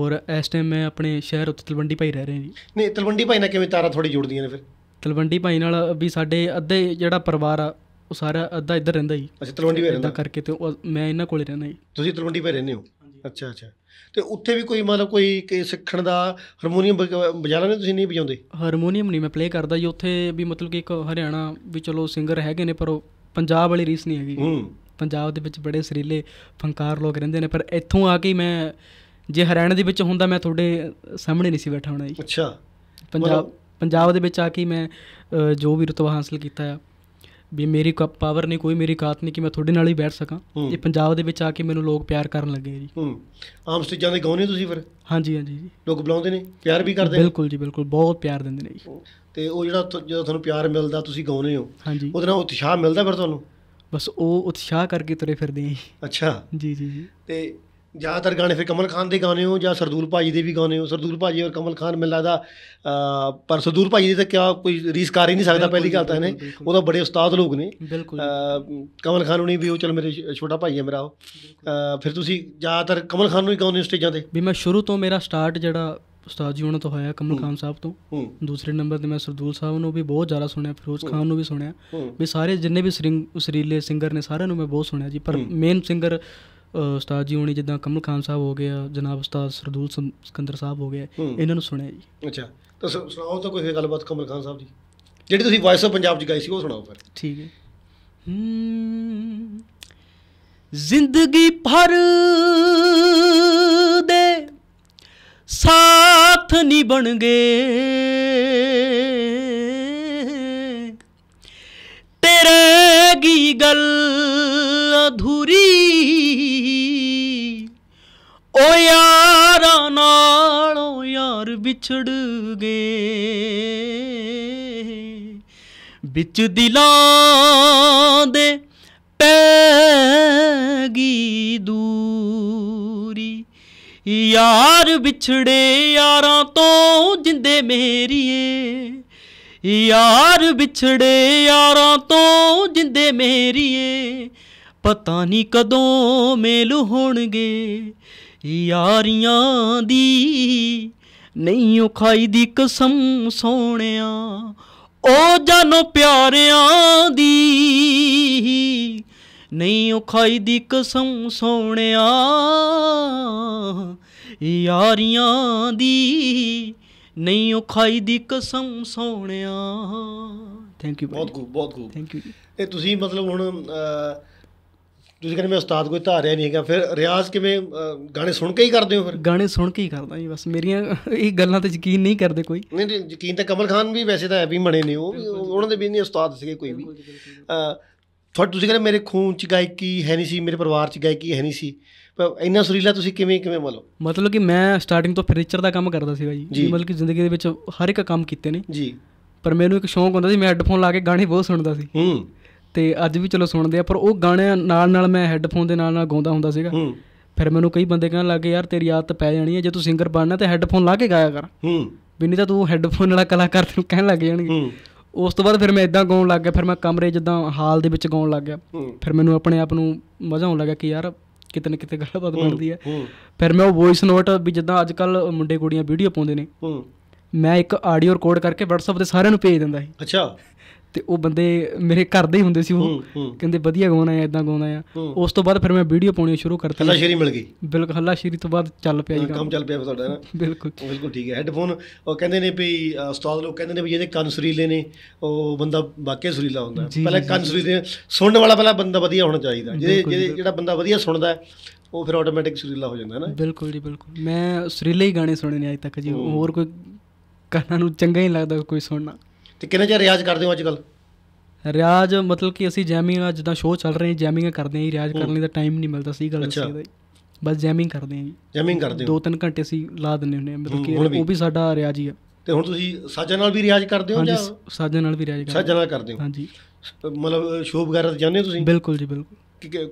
ਔਰ ਇਸ ਟਾਈਮ ਮੈਂ ਆਪਣੇ ਸ਼ਹਿਰ ਉੱਤੇ ਤਲਵੰਡੀ ਭਾਈ ਰਹਿ ਰਹੇ ਹਾਂ ਜੀ ਨਹੀਂ ਤਲਵੰਡੀ ਭਾਈ ਨਾਲ ਕਿਵੇਂ ਤਾਰਾ ਥੋੜੀ ਜੁੜਦੀਆਂ ਨੇ ਫਿਰ ਤਲਵੰਡੀ ਭਾਈ ਨਾਲ ਵੀ ਸਾਡੇ ਅੱਧੇ ਜਿਹੜਾ ਪਰਿਵਾਰ ਆ ਉਹ ਸਾਰਾ ਅੱਧਾ ਇੱਧਰ ਰਹਿੰਦਾ ਜੀ ਅੱਛਾ ਤਲਵੰਡੀ ਵੀ ਰਹਿੰਦਾ ਕਰਕੇ ਤੇ ਮੈਂ ਇਹਨਾਂ ਕੋਲੇ ਰਹਿੰਦਾ ਜੀ ਤੁਸੀਂ ਤਲਵੰਡੀ ਭਾਈ ਰਹਿੰਦੇ ਹੋ ਅੱਛਾ ਅੱਛਾ ਤੇ ਉੱਥੇ ਵੀ ਕੋਈ ਮਤਲਬ ਕੋਈ ਕੇ ਸਿੱਖਣ ਦਾ ਹਾਰਮੋਨੀਅਮ ਵਜਾਣਾ ਨਹੀਂ ਤੁਸੀਂ ਨਹੀਂ ਵਜਾਉਂਦੇ ਹਾਰਮੋਨੀਅਮ ਨਹੀਂ ਮੈਂ ਪਲੇ ਕਰਦਾ ਜੀ ਉੱਥੇ ਵੀ ਮਤਲਬ ਕਿ ਇੱਕ ਹਰਿਆਣਾ ਵੀ ਚਲੋ ਸਿੰਗਰ ਹੈਗੇ ਨੇ ਪਰ ਉਹ ਪੰਜਾਬ ਵਾਲੀ ਰੀਸ ਨਹੀਂ ਹੈਗੀ ਹੂੰ ਪੰਜਾਬ ਦੇ ਵਿੱਚ ਬੜੇ ਸਰੀਲੇ ਫੰਕਾਰ ਲੋਕ ਰਹਿੰਦੇ ਨੇ ਪਰ ਇੱਥੋਂ ਆ ਕੇ ਮੈਂ ਜੇ ਹਰਿਆਣਾ ਦੇ ਵਿੱਚ ਹੁੰਦਾ ਮੈਂ ਤੁਹਾਡੇ ਸਾਹਮਣੇ ਨਹੀਂ ਸੀ ਬੈਠਾ ਹੋਣਾ ਜੀ ਅੱਛਾ ਪੰਜਾਬ ਪੰਜਾਬ ਦੇ ਵਿੱਚ ਆ ਕੇ ਮੈਂ ਜੋ ਵੀ ਰਤਬਾ ਹਾਸਲ ਕੀਤਾ ਆ ਵੀ ਮੇਰੀ ਪਾਵਰ ਨਹੀਂ ਕੋਈ ਮੇਰੀ ਕਾਤ ਨਹੀਂ ਕਿ ਮੈਂ ਤੁਹਾਡੇ ਨਾਲ ਹੀ ਬੈਠ ਸਕਾਂ ਇਹ ਪੰਜਾਬ ਦੇ ਵਿੱਚ ਆ ਕੇ ਮੈਨੂੰ ਲੋਕ ਪਿਆਰ ਕਰਨ ਲੱਗੇ ਜੀ ਆਮ ਸਟੇਜਾਂ ਦੇ ਗਾਉਨੇ ਤੁਸੀਂ ਫਿਰ ਹਾਂਜੀ ਹਾਂਜੀ ਜੀ ਲੋਕ ਬੁਲਾਉਂਦੇ ਨੇ ਪਿਆਰ ਵੀ ਕਰਦੇ ਨੇ ਬਿਲਕੁਲ ਜੀ ਬਿਲਕੁਲ ਬਹੁਤ ਪਿਆਰ ਦਿੰਦੇ ਨੇ ਜੀ ਤੇ ਉਹ ਜਿਹੜਾ ਜਦੋਂ ਤੁਹਾਨੂੰ ਪਿਆਰ ਮਿਲਦਾ ਤੁਸੀਂ ਗਾਉਨੇ ਹੋ ਉਹਦੇ ਨਾਲ ਉਤਸ਼ਾਹ ਮਿਲਦਾ ਫਿਰ ਤੁਹਾਨੂੰ ਬਸ ਉਹ ਉਤਸ਼ਾਹ ਕਰਕੇ ਤੁਰੇ ਫਿਰਦੇ ਆਂ ਅੱਛਾ ਜੀ ਜੀ ਜੀ ਤੇ ਜ਼ਿਆਦਾਤਰ ਗਾਣੇ ਫਿਰ ਕਮਲ ਖਾਨ ਦੇ ਗਾਣੇ ਹੋ ਜਾਂ ਸਰਦੂਲ ਭਾਜੀ ਦੇ ਵੀ ਗਾਣੇ ਹੋ ਸਰਦੂਲ ਭਾਜੀ ਔਰ ਕਮਲ ਖਾਨ ਮੈਨੂੰ ਲੱਗਦਾ ਪਰ ਸਰਦੂਲ ਭਾਜੀ ਦੇ ਤਾਂ ਕਿਆ ਕੋਈ ਰੀਸ ਕਰ ਹੀ ਨਹੀਂ ਸਕਦਾ ਪਹਿਲੀ ਗੱਲ ਤਾਂ ਇਹਨੇ ਉਹ ਤਾਂ ਬੜੇ ਉਸਤਾਦ ਲੋਕ ਨੇ ਕਮਲ ਖਾਨ ਨੂੰ ਵੀ ਉਹ ਚਲ ਮੇਰੇ ਛੋਟਾ ਭਾਈ ਹੈ ਮੇਰਾ ਉਹ ਫਿਰ ਤੁਸੀਂ ਜ਼ਿਆਦਾਤਰ ਕਮਲ ਖਾਨ ਨੂੰ ਹੀ ਗਾਉਂਦੇ ਸਟੇਜਾਂ ਤੇ ਵੀ ਮੈਂ ਸ਼ੁਰੂ ਤੋਂ ਮੇਰਾ ਸਟਾਰਟ ਜਿਹੜਾ ਉਸਤਾਦ ਜੀ ਉਹਨਾਂ ਤੋਂ ਹੋਇਆ ਕਮਲ ਖਾਨ ਸਾਹਿਬ ਤੋਂ ਦੂਸਰੇ ਨੰਬਰ ਤੇ ਮੈਂ ਸਰਦੂਲ ਸਾਹਿਬ ਨੂੰ ਵੀ ਬਹੁਤ ਜ਼ਿਆਦਾ ਸੁਣਿਆ ਫਿਰੋਜ਼ ਖਾਨ ਨੂੰ ਵੀ ਸੁਣਿਆ ਵੀ ਸਾਰੇ ਜਿੰਨੇ ਵੀ ਸਰੀਲੇ ਸਿੰਗਰ ਨੇ ਸਾਰਿਆਂ ਨੂੰ ਮੈਂ ਬਹੁਤ ਸੁਣਿਆ ਜੀ ਪਰ ਮੇਨ ਸਿੰਗਰ ਉਸਤਾਦ ਜੀ ਹੋਣੀ ਜਿੱਦਾਂ ਕਮਲ ਖਾਨ ਸਾਹਿਬ ਹੋ ਗਿਆ ਜਨਾਬ ਉਸਤਾਦ ਸਰਦੂਲ ਸਿਕੰਦਰ ਸਾਹਿਬ ਹੋ ਗਿਆ ਇਹਨਾਂ ਨੂੰ ਸੁਣਿਆ ਜੀ ਅੱਛਾ ਤਾਂ ਸੁਣਾਓ ਤਾਂ ਕੋਈ ਗੱਲਬਾਤ ਕਮਲ ਖਾਨ ਸਾਹਿਬ ਦੀ ਜਿਹੜੀ ਤੁਸੀਂ ਵਾਇਸ ਆਫ ਪੰਜਾਬ ਚ ਗਾਈ ਸੀ ਉਹ ਸੁਣਾਓ ਫਿਰ ਠੀਕ ਹੈ ਜ਼ਿੰਦਗੀ ਭਰ ਦੇ ਸਾਥ ਨਹੀਂ ਬਣ ਗਏ ਤੇਰੇ ਗੀ ਗੱਲ ਅਧੂਰੀ ਓ ਯਾਰਾਂ ਨਾਲੋਂ ਯਾਰ ਵਿਛੜ ਗਏ ਵਿੱਚ ਦਿਲਾਂ ਦੇ ਪੈ ਗਈ ਦੂਰੀ ਯਾਰ ਵਿਛੜੇ ਯਾਰਾਂ ਤੋਂ ਜਿੰਦੇ ਮੇਰੀਏ ਯਾਰ ਵਿਛੜੇ ਯਾਰਾਂ ਤੋਂ ਜਿੰਦੇ ਮੇਰੀਏ ਪਤਾ ਨਹੀਂ ਕਦੋਂ ਮੇਲ ਹੋਣਗੇ ਯਾਰੀਆਂ ਦੀ ਨਹੀਂ ਉਹ ਖਾਈ ਦੀ ਕਸਮ ਸੋਹਣਿਆ ਉਹ ਜਾਨੋ ਪਿਆਰਿਆਂ ਦੀ ਨਹੀਂ ਉਹ ਖਾਈ ਦੀ ਕਸਮ ਸੋਹਣਿਆ ਯਾਰੀਆਂ ਦੀ ਨਹੀਂ ਉਹ ਖਾਈ ਦੀ ਕਸਮ ਸੋਹਣਿਆ ਥੈਂਕ ਯੂ ਬਹੁਤ ਖੂਬ ਬਹੁਤ ਖੂਬ ਥੈਂਕ ਯੂ ਇਹ ਤੁਸੀਂ ਮਤਲਬ ਹੁਣ ਤੁਸੀਂ ਕਹਿੰਦੇ ਮੈਂ ਉਸਤਾਦ ਕੋਈ ਧਾਰਿਆ ਨਹੀਂ ਹੈਗਾ ਫਿਰ ਰਿਆਜ਼ ਕਿਵੇਂ ਗਾਣੇ ਸੁਣ ਕੇ ਹੀ ਕਰਦੇ ਹੋ ਫਿਰ ਗਾਣੇ ਸੁਣ ਕੇ ਹੀ ਕਰਦਾ ਜੀ ਬਸ ਮੇਰੀਆਂ ਇਹ ਗੱਲਾਂ ਤੇ ਯਕੀਨ ਨਹੀਂ ਕਰਦੇ ਕੋਈ ਨਹੀਂ ਨਹੀਂ ਯਕੀਨ ਤਾਂ ਕਮਲ ਖਾਨ ਵੀ ਵੈਸੇ ਤਾਂ ਐ ਵੀ ਮਣੇ ਨੇ ਉਹ ਉਹਨਾਂ ਦੇ ਵੀ ਨਹੀਂ ਉਸਤਾਦ ਸੀਗੇ ਕੋਈ ਵੀ ਫਿਰ ਤੁਸੀਂ ਕਹਿੰਦੇ ਮੇਰੇ ਖੂਨ ਚ ਗਾਇਕੀ ਹੈ ਨਹੀਂ ਸੀ ਮੇਰੇ ਪਰਿਵਾਰ ਚ ਗਾਇਕੀ ਹੈ ਨਹੀਂ ਸੀ ਇੰਨਾ ਸੁਰੀਲਾ ਤੁਸੀਂ ਕਿਵੇਂ ਕਿਵੇਂ ਮਤਲਬ ਮਤਲਬ ਕਿ ਮੈਂ ਸਟਾਰਟਿੰਗ ਤੋਂ ਫਰਨੀਚਰ ਦਾ ਕੰਮ ਕਰਦਾ ਸੀ ਭਾਈ ਜੀ ਮਤਲਬ ਕਿ ਜ਼ਿੰਦਗੀ ਦੇ ਵਿੱਚ ਹਰ ਇੱਕ ਕੰਮ ਕੀਤੇ ਨੇ ਜੀ ਪਰ ਮੈਨੂੰ ਇੱਕ ਸ਼ੌਂਕ ਹੁੰਦਾ ਸੀ ਮੈਂ ਹੈੱਡਫੋਨ ਲਾ ਕੇ ਗਾਣੇ ਬਹੁਤ ਸੁਣਦਾ ਸੀ ਹੂੰ ਤੇ ਅੱਜ ਵੀ ਚਲੋ ਸੁਣਦੇ ਆ ਪਰ ਉਹ ਗਾਣਿਆਂ ਨਾਲ ਨਾਲ ਮੈਂ ਹੈੱਡਫੋਨ ਦੇ ਨਾਲ ਨਾਲ ਗਾਉਂਦਾ ਹੁੰਦਾ ਸੀਗਾ ਫਿਰ ਮੈਨੂੰ ਕਈ ਬੰਦੇ ਕਹਿਣ ਲੱਗੇ ਯਾਰ ਤੇਰੀ ਆਦਤ ਪੈ ਜਾਣੀ ਹੈ ਜੇ ਤੂੰ ਸਿੰਗਰ ਬਣਨਾ ਤੇ ਹੈੱਡਫੋਨ ਲਾ ਕੇ ਗਾਇਆ ਕਰ ਹੂੰ ਵੀ ਨਹੀਂ ਤਾਂ ਤੂੰ ਹੈੱਡਫੋਨ ਵਾਲਾ ਕਲਾਕਾਰ ਤੈਨੂੰ ਕਹਿਣ ਲੱਗ ਜਾਣਗੇ ਉਸ ਤੋਂ ਬਾਅਦ ਫਿਰ ਮੈਂ ਇਦਾਂ ਗਾਉਣ ਲੱਗ ਗਿਆ ਫਿਰ ਮੈਂ ਕਮਰੇ ਜਿੱਦਾਂ ਹਾਲ ਦੇ ਵਿੱਚ ਗਾਉਣ ਲੱਗ ਗਿਆ ਫਿਰ ਮੈਨੂੰ ਆਪਣੇ ਆਪ ਨੂੰ ਮਜ਼ਾ ਆਉਣ ਲੱਗਾ ਕਿ ਯਾਰ ਕਿਤੇ ਨਾ ਕਿਤੇ ਗੱਲਬਾਤ ਬਣਦੀ ਹੈ ਫਿਰ ਮੈਂ ਉਹ ਵੌਇਸ ਨੋਟ ਵੀ ਜਿੱਦਾਂ ਅੱਜ ਕੱਲ ਮੁੰਡੇ ਕੁੜੀਆਂ ਵੀਡੀਓ ਪਾਉਂਦੇ ਨੇ ਮੈਂ ਇੱਕ ਆਡੀਓ ਰਿਕਾਰਡ ਕਰਕੇ WhatsApp ਤੇ ਸਾਰਿਆਂ ਨੂੰ ਭੇਜ ਦਿੰਦਾ ਸੀ ਅੱਛਾ ਤੇ ਉਹ ਬੰਦੇ ਮੇਰੇ ਘਰ ਦੇ ਹੀ ਹੁੰਦੇ ਸੀ ਉਹ ਕਹਿੰਦੇ ਵਧੀਆ ਗਾਉਣਾ ਹੈ ਇਦਾਂ ਗਾਉਣਾ ਆ ਉਸ ਤੋਂ ਬਾਅਦ ਫਿਰ ਮੈਂ ਵੀਡੀਓ ਪਾਉਣੀ ਸ਼ੁਰੂ ਕਰਤੀ ਹੱਲਾ ਸ਼ੇਰੀ ਮਿਲ ਗਈ ਬਿਲਕੁਲ ਹੱਲਾ ਸ਼ੇਰੀ ਤੋਂ ਬਾਅਦ ਚੱਲ ਪਿਆ ਜੀ ਕੰਮ ਚੱਲ ਪਿਆ ਤੁਹਾਡਾ ਨਾ <laughs> ਬਿਲਕੁਲ ਬਿਲਕੁਲ ਠੀਕ ਹੈ ਹੈੱਡਫੋਨ ਉਹ ਕਹਿੰਦੇ ਨੇ ਵੀ ਉਸਤਾਦ ਲੋਕ ਕਹਿੰਦੇ ਨੇ ਵੀ ਇਹਦੇ ਕੰਨ ਸੁਰੀਲੇ ਨੇ ਉਹ ਬੰਦਾ ਵਾਕਿਆ ਸੁਰੀਲਾ ਹੁੰਦਾ ਪਹਿਲਾਂ ਕੰਨ ਸੁਰੀਲੇ ਸੁਣਨ ਵਾਲਾ ਪਹਿਲਾਂ ਬੰਦਾ ਵਧੀਆ ਹੋਣਾ ਚਾਹੀਦਾ ਜਿਹੜੇ ਜਿਹੜਾ ਬੰਦਾ ਵਧੀਆ ਸੁਣਦਾ ਉਹ ਫਿਰ ਆਟੋਮੈਟਿਕ ਸੁਰੀਲਾ ਹੋ ਜਾਂਦਾ ਹੈ ਨਾ ਬਿਲਕੁਲ ਜੀ ਬਿਲਕੁਲ ਮੈਂ ਸੁਰੀਲੇ ਹੀ ਗਾਣੇ ਸੁਣਨੇ ਨੇ ਤੱਕ ਜੀ ਹੋਰ ਕੋਈ ਕੰਨਾਂ ਨੂੰ ਚੰਗਾ ਹੀ ਲੱਗਦਾ ਕੋਈ ਸੁਣਨਾ ਤੇ ਕਿੰਨੇ ਚਿਰ ਰਿਆਜ਼ ਕਰਦੇ ਹੋ ਅੱਜ ਕੱਲ ਰਿਆਜ਼ ਮਤਲਬ ਕਿ ਅਸੀਂ ਜੈਮਿੰਗ ਜਿੱਦਾਂ ਸ਼ੋਅ ਚੱਲ ਰਹੇ ਜੈਮਿੰਗ ਕਰਦੇ ਆਂ ਰਿਆਜ਼ ਕਰਨ ਲਈ ਤਾਂ ਟਾਈਮ ਨਹੀਂ ਮਿਲਦਾ ਸਹੀ ਗੱਲ ਅੱਛਾ ਬਸ ਜੈਮਿੰਗ ਕਰਦੇ ਆਂ ਜੀ ਜੈਮਿੰਗ ਕਰਦੇ ਹੋ 2-3 ਘੰਟੇ ਅਸੀਂ ਲਾ ਦਿੰਨੇ ਹੁੰਦੇ ਆ ਮਤਲਬ ਕਿ ਉਹ ਵੀ ਸਾਡਾ ਰਿਆਜ਼ ਹੀ ਆ ਤੇ ਹੁਣ ਤੁਸੀਂ ਸਾਜਾ ਨਾਲ ਵੀ ਰਿਆਜ਼ ਕਰਦੇ ਹੋ ਜਾਂ ਸਾਜਾ ਨਾਲ ਵੀ ਰਿਆਜ਼ ਕਰਦੇ ਹੋ ਸਾਜਾ ਨਾਲ ਕਰਦੇ ਹੋ ਹਾਂਜੀ ਮਤਲਬ ਸ਼ੋਅ ਵਗੈਰਾ ਤੇ ਜਾਂਦੇ ਹੋ ਤੁਸੀਂ ਬਿਲਕੁਲ ਜੀ ਬਿਲਕੁਲ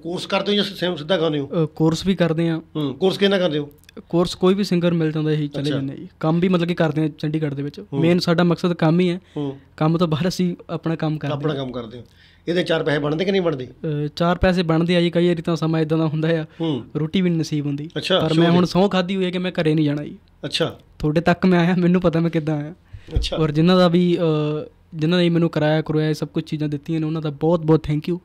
ਕੋਰਸ ਕਰਦੇ ਹੋ ਜਾਂ ਸਿੱਧਾ ਗਾਉਂਦੇ ਹੋ ਕੋਰਸ ਵੀ ਕਰਦੇ ਆ ਹੂੰ ਕੋਰਸ ਕਿਹਨਾਂ ਕਰਦੇ ਹੋ ਕੋਰਸ ਕੋਈ ਵੀ ਸਿੰਗਰ ਮਿਲ ਜਾਂਦਾ ਇਹੀ ਚਲੇ ਜਾਂਦੇ ਜੀ ਕੰਮ ਵੀ ਮਤਲਬ ਕਿ ਕਰਦੇ ਆ ਚੰਡੀਗੜ੍ਹ ਦੇ ਵਿੱਚ ਮੇਨ ਸਾਡਾ ਮਕਸਦ ਕੰਮ ਹੀ ਹੈ ਕੰਮ ਤੋਂ ਬਾਹਰ ਅਸੀਂ ਆਪਣਾ ਕੰਮ ਕਰਦੇ ਆਪਣਾ ਕੰਮ ਕਰਦੇ ਹਾਂ ਇਹਦੇ ਚਾਰ ਪੈਸੇ ਬਣਦੇ ਕਿ ਨਹੀਂ ਬਣਦੇ ਚਾਰ ਪੈਸੇ ਬਣਦੇ ਆ ਜੀ ਕਈ ਵਾਰੀ ਤਾਂ ਸਮਾਂ ਇਦਾਂ ਦਾ ਹੁੰਦਾ ਆ ਰੋਟੀ ਵੀ ਨਸੀਬ ਹੁੰਦੀ ਪਰ ਮੈਂ ਹੁਣ ਸੌਂ ਖਾਦੀ ਹੋਈ ਹੈ ਕਿ ਮੈਂ ਘਰੇ ਨਹੀਂ ਜਾਣਾ ਜੀ ਅੱਛਾ ਤੁਹਾਡੇ ਤੱਕ ਮੈਂ ਆਇਆ ਮੈਨੂੰ ਪਤਾ ਮੈਂ ਕਿੱਦਾਂ ਆਇਆ ਅੱਛਾ ਔਰ ਜਿਨ੍ਹਾਂ ਦਾ ਵੀ ਜਿਨ੍ਹਾਂ ਨੇ ਮੈਨੂੰ ਕਰਾਇਆ ਕਰਵਾਇਆ ਸਭ ਕੁਝ ਚੀਜ਼ਾਂ ਦਿੱਤੀਆਂ ਨੇ ਉਹਨਾਂ ਦਾ ਬਹੁਤ ਬਹੁਤ ਥੈਂਕ ਯੂ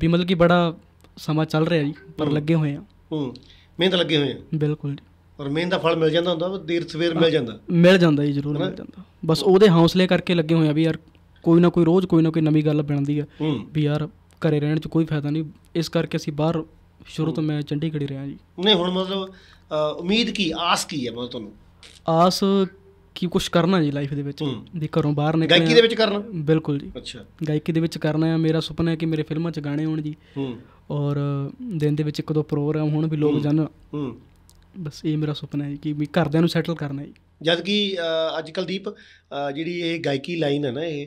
ਵੀ ਮਤਲਬ ਕਿ ਬੜਾ ਸਮਾਂ ਚੱਲ ਰਿਹਾ ਜੀ ਪਰ ਲੱਗੇ ਹੋਏ ਆ ਹੂੰ ਮਿਹਨਤ ਲੱਗੇ ਹੋਏ ਆ ਬਿਲਕੁਲ ਜੀ ਪਰ ਮਿਹਨਤ ਦਾ ਫਲ ਮਿਲ ਜਾਂਦਾ ਹੁੰਦਾ ਦੇਰ ਸਵੇਰ ਮਿਲ ਜਾਂਦਾ ਮਿਲ ਜਾਂਦਾ ਜੀ ਜ਼ਰੂਰ ਮਿਲ ਜਾਂਦਾ ਬਸ ਉਹਦੇ ਹੌਸਲੇ ਕਰਕੇ ਲੱਗੇ ਹੋਏ ਆ ਵੀ ਯਾਰ ਕੋਈ ਨਾ ਕੋਈ ਰੋਜ਼ ਕੋਈ ਨਾ ਕੋਈ ਨਵੀਂ ਗੱਲ ਬਣਦੀ ਆ ਵੀ ਯਾਰ ਘਰੇ ਰਹਿਣ 'ਚ ਕੋਈ ਫਾਇਦਾ ਨਹੀਂ ਇਸ ਕਰਕੇ ਅਸੀਂ ਬਾਹਰ ਸ਼ੁਰੂ ਤੋਂ ਮੈਂ ਚੰਡੀਗੜ੍ਹ ਹੀ ਰਿਹਾ ਜੀ ਨਹੀਂ ਹੁਣ ਮਤਲਬ ਉਮੀਦ ਕੀ ਆਸ ਕੀ ਹੈ ਮਤਲਬ ਤੁਹਾਨੂੰ ਆਸ ਕੀ ਕੁਝ ਕਰਨਾ ਜੀ ਲਾਈਫ ਦੇ ਵਿੱਚ ਦੇ ਘਰੋਂ ਬਾਹਰ ਨਿਕਲਣਾ ਗਾਇਕੀ ਦੇ ਵਿੱਚ ਕਰਨਾ ਬਿਲਕੁਲ ਜੀ ਅੱਛਾ ਗਾਇਕੀ ਦੇ ਵਿੱਚ ਕਰਨਾ ਹੈ ਮੇਰਾ ਸੁਪਨਾ ਹੈ ਕਿ ਮੇਰੇ ਫਿਲਮਾਂ 'ਚ ਗਾਣੇ ਹੋਣ ਜੀ ਹੂੰ ਔਰ ਦਿਨ ਦੇ ਵਿੱਚ ਇੱਕ ਦੋ ਪ੍ਰੋਗਰਾਮ ਹੋਣ ਵੀ ਲੋਕ ਜਾਣ ਬਸ ਇਹ ਮੇਰਾ ਸੁਪਨਾ ਹੈ ਕਿ ਵੀ ਘਰਦਿਆਂ ਨੂੰ ਸੈਟਲ ਕਰਨਾ ਜੀ ਜਦ ਕਿ ਅੱਜ ਕੱਲ ਦੀਪ ਜਿਹੜੀ ਇਹ ਗਾਇਕੀ ਲਾਈਨ ਹੈ ਨਾ ਇਹ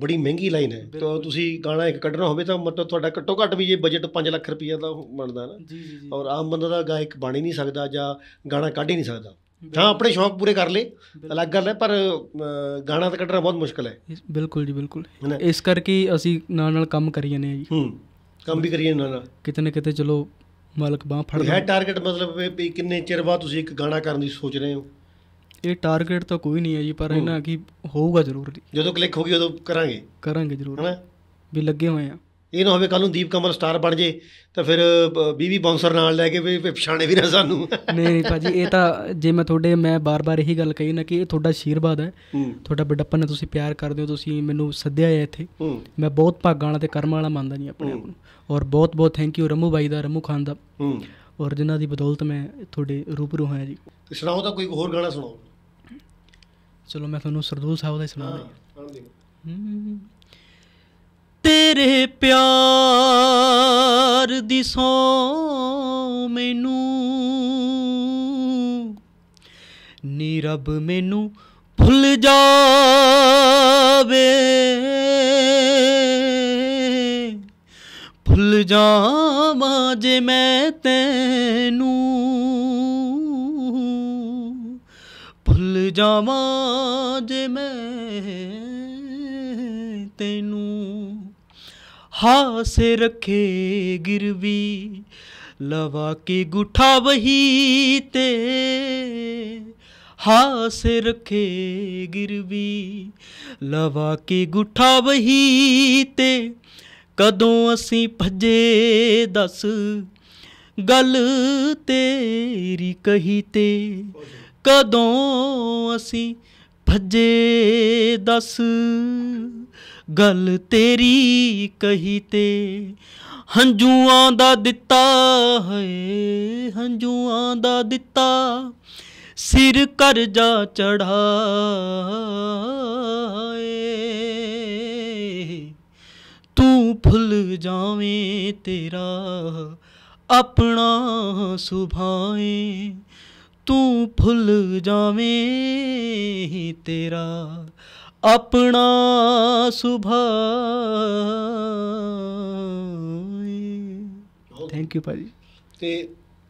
ਬੜੀ ਮਹਿੰਗੀ ਲਾਈਨ ਹੈ ਤਾਂ ਤੁਸੀਂ ਗਾਣਾ ਇੱਕ ਕੱਢਣਾ ਹੋਵੇ ਤਾਂ ਮਤਲਬ ਤੁਹਾਡਾ ਘੱਟੋ ਘੱਟ ਵੀ ਜੇ ਬਜਟ 5 ਲੱਖ ਰੁਪਈਆ ਦਾ ਬਣਦਾ ਨਾ ਜੀ ਜੀ ਔਰ ਆਮ ਬੰਦਾ ਦਾ ਗਾਇਕ ਬਣ ਹੀ ਨਹੀਂ ਸਕਦਾ ਜਾਂ ਗਾਣਾ ਕੱਢ ਹੀ ਨਹੀਂ ਸਕਦਾ ਹਾਂ ਆਪਣੇ ਸ਼ੌਕ ਪੂਰੇ ਕਰ ਲੇ ਅਲੱਗ ਗੱਲ ਹੈ ਪਰ ਗਾਣਾ ਤਾਂ ਕੱਢਣਾ ਬਹੁਤ ਮੁਸ਼ਕਲ ਹੈ ਬਿਲਕੁਲ ਜੀ ਬਿਲਕੁਲ ਇਸ ਕਰਕੇ ਅਸੀਂ ਨਾਲ ਨਾਲ ਕੰਮ ਕਰੀ ਜਾਂਦੇ ਆ ਜੀ ਹੂੰ ਕੰਮ ਵੀ ਕਰੀ ਨਾਲ ਨਾਲ ਕਿਤੇ ਨਾ ਕਿਤੇ ਚਲੋ ਮਾਲਕ ਬਾਹ ਫੜ ਹੈ ਟਾਰਗੇਟ ਮਤਲਬ ਵੀ ਕਿੰਨੇ ਚਿਰ ਬਾਅਦ ਤੁਸੀਂ ਇੱਕ ਗਾਣਾ ਕਰਨ ਦੀ ਸੋਚ ਰਹੇ ਹੋ ਇਹ ਟਾਰਗੇਟ ਤਾਂ ਕੋਈ ਨਹੀਂ ਹੈ ਜੀ ਪਰ ਇਹਨਾਂ ਕੀ ਹੋਊਗਾ ਜ਼ਰੂਰ ਜਦੋਂ ਕਲਿੱਕ ਹੋ ਗਈ ਉਦੋਂ ਕਰਾਂਗੇ ਕਰਾਂਗੇ ਜ਼ਰੂਰ ਨਾ ਵੀ ਲੱਗੇ ਹੋਏ ਆ ਇਹ ਨਾ ਹੋਵੇ ਕੱਲ ਨੂੰ ਦੀਪ ਕਮਲ ਸਟਾਰ ਬਣ ਜੇ ਤਾਂ ਫਿਰ ਬੀਬੀ ਬੌਂਸਰ ਨਾਲ ਲੈ ਕੇ ਵੀ ਪਛਾਣੇ ਵੀ ਨਾ ਸਾਨੂੰ ਨਹੀਂ ਨਹੀਂ ਭਾਜੀ ਇਹ ਤਾਂ ਜੇ ਮੈਂ ਤੁਹਾਡੇ ਮੈਂ ਬਾਰ-ਬਾਰ ਇਹੀ ਗੱਲ ਕਹੀ ਨਾ ਕਿ ਇਹ ਤੁਹਾਡਾ ਅਸ਼ੀਰਵਾਦ ਹੈ ਤੁਹਾਡਾ ਬੜੱਪਨ ਹੈ ਤੁਸੀਂ ਪਿਆਰ ਕਰਦੇ ਹੋ ਤੁਸੀਂ ਮੈਨੂੰ ਸੱਦਿਆ ਹੈ ਇੱਥੇ ਮੈਂ ਬਹੁਤ ਭਾਗਾਂ ਵਾਲਾ ਤੇ ਕਰਮ ਵਾਲਾ ਮੰਨਦਾ ਜੀ ਆਪਣੇ ਆਪ ਨੂੰ ਔਰ ਬਹੁਤ-ਬਹੁਤ ਥੈਂਕ ਯੂ ਰਮੂ ਬਾਈ ਦਾ ਰਮੂ ਖਾਨ ਦਾ ਔਰ ਜਿਨ੍ਹਾਂ ਦੀ ਬਦੌਲਤ ਮੈਂ ਤੁਹਾਡੇ ਰੂਪਰੂ ਹਾਂ ਜੀ ਤੇ ਸੁਣਾਓ ਤਾਂ ਕੋਈ ਹੋਰ ਗਾਣਾ ਸੁਣਾਓ ਚਲੋ ਮੈਂ ਤੁਹਾਨੂੰ ਸਰਦੂਲ ਸਾਹਿਬ ਦਾ ਹੀ ਸੁਣਾਉਂਦਾ ਹਾਂ ਹਾਂ ਤੇਰੇ ਪਿਆਰ ਦੀ ਸੋ ਮੈਨੂੰ ਨੀ ਰੱਬ ਮੈਨੂੰ ਭੁੱਲ ਜਾਵੇ ਭੁੱਲ ਜਾਵਾਂ ਜੇ ਮੈਂ ਤੈਨੂੰ ਭੁੱਲ ਜਾਵਾਂ ਜੇ ਮੈਂ ਤੈਨੂੰ हाथ रखे ਗਿਰਵੀ ਲਵਾ ਕੇ गुठा वही ते हास रखे गिरवी ਲਵਾ ਕੇ ਗੁੱਠਾ ਵਹੀ ਤੇ ਕਦੋਂ ਅਸੀਂ ਭਜੇ ਦੱਸ ਗੱਲ ਤੇਰੀ ਕਹੀ ਤੇ ਕਦੋਂ ਅਸੀਂ ਭਜੇ ਦੱਸ ਗੱਲ ਤੇਰੀ ਕਹੀ ਤੇ ਹੰਝੂਆਂ ਦਾ ਦਿੱਤਾ ਹਏ ਹੰਝੂਆਂ ਦਾ ਦਿੱਤਾ ਸਿਰ ਕਰ ਜਾ ਚੜਾਏ ਤੂੰ ਭੁੱਲ ਜਾਵੇਂ ਤੇਰਾ ਆਪਣਾ ਸੁਭਾਏ ਤੂੰ ਭੁੱਲ ਜਾਵੇਂ ਤੇਰਾ ਆਪਣਾ ਸੁਭਾਈ ਥੈਂਕ ਯੂ ਭਾਜੀ ਤੇ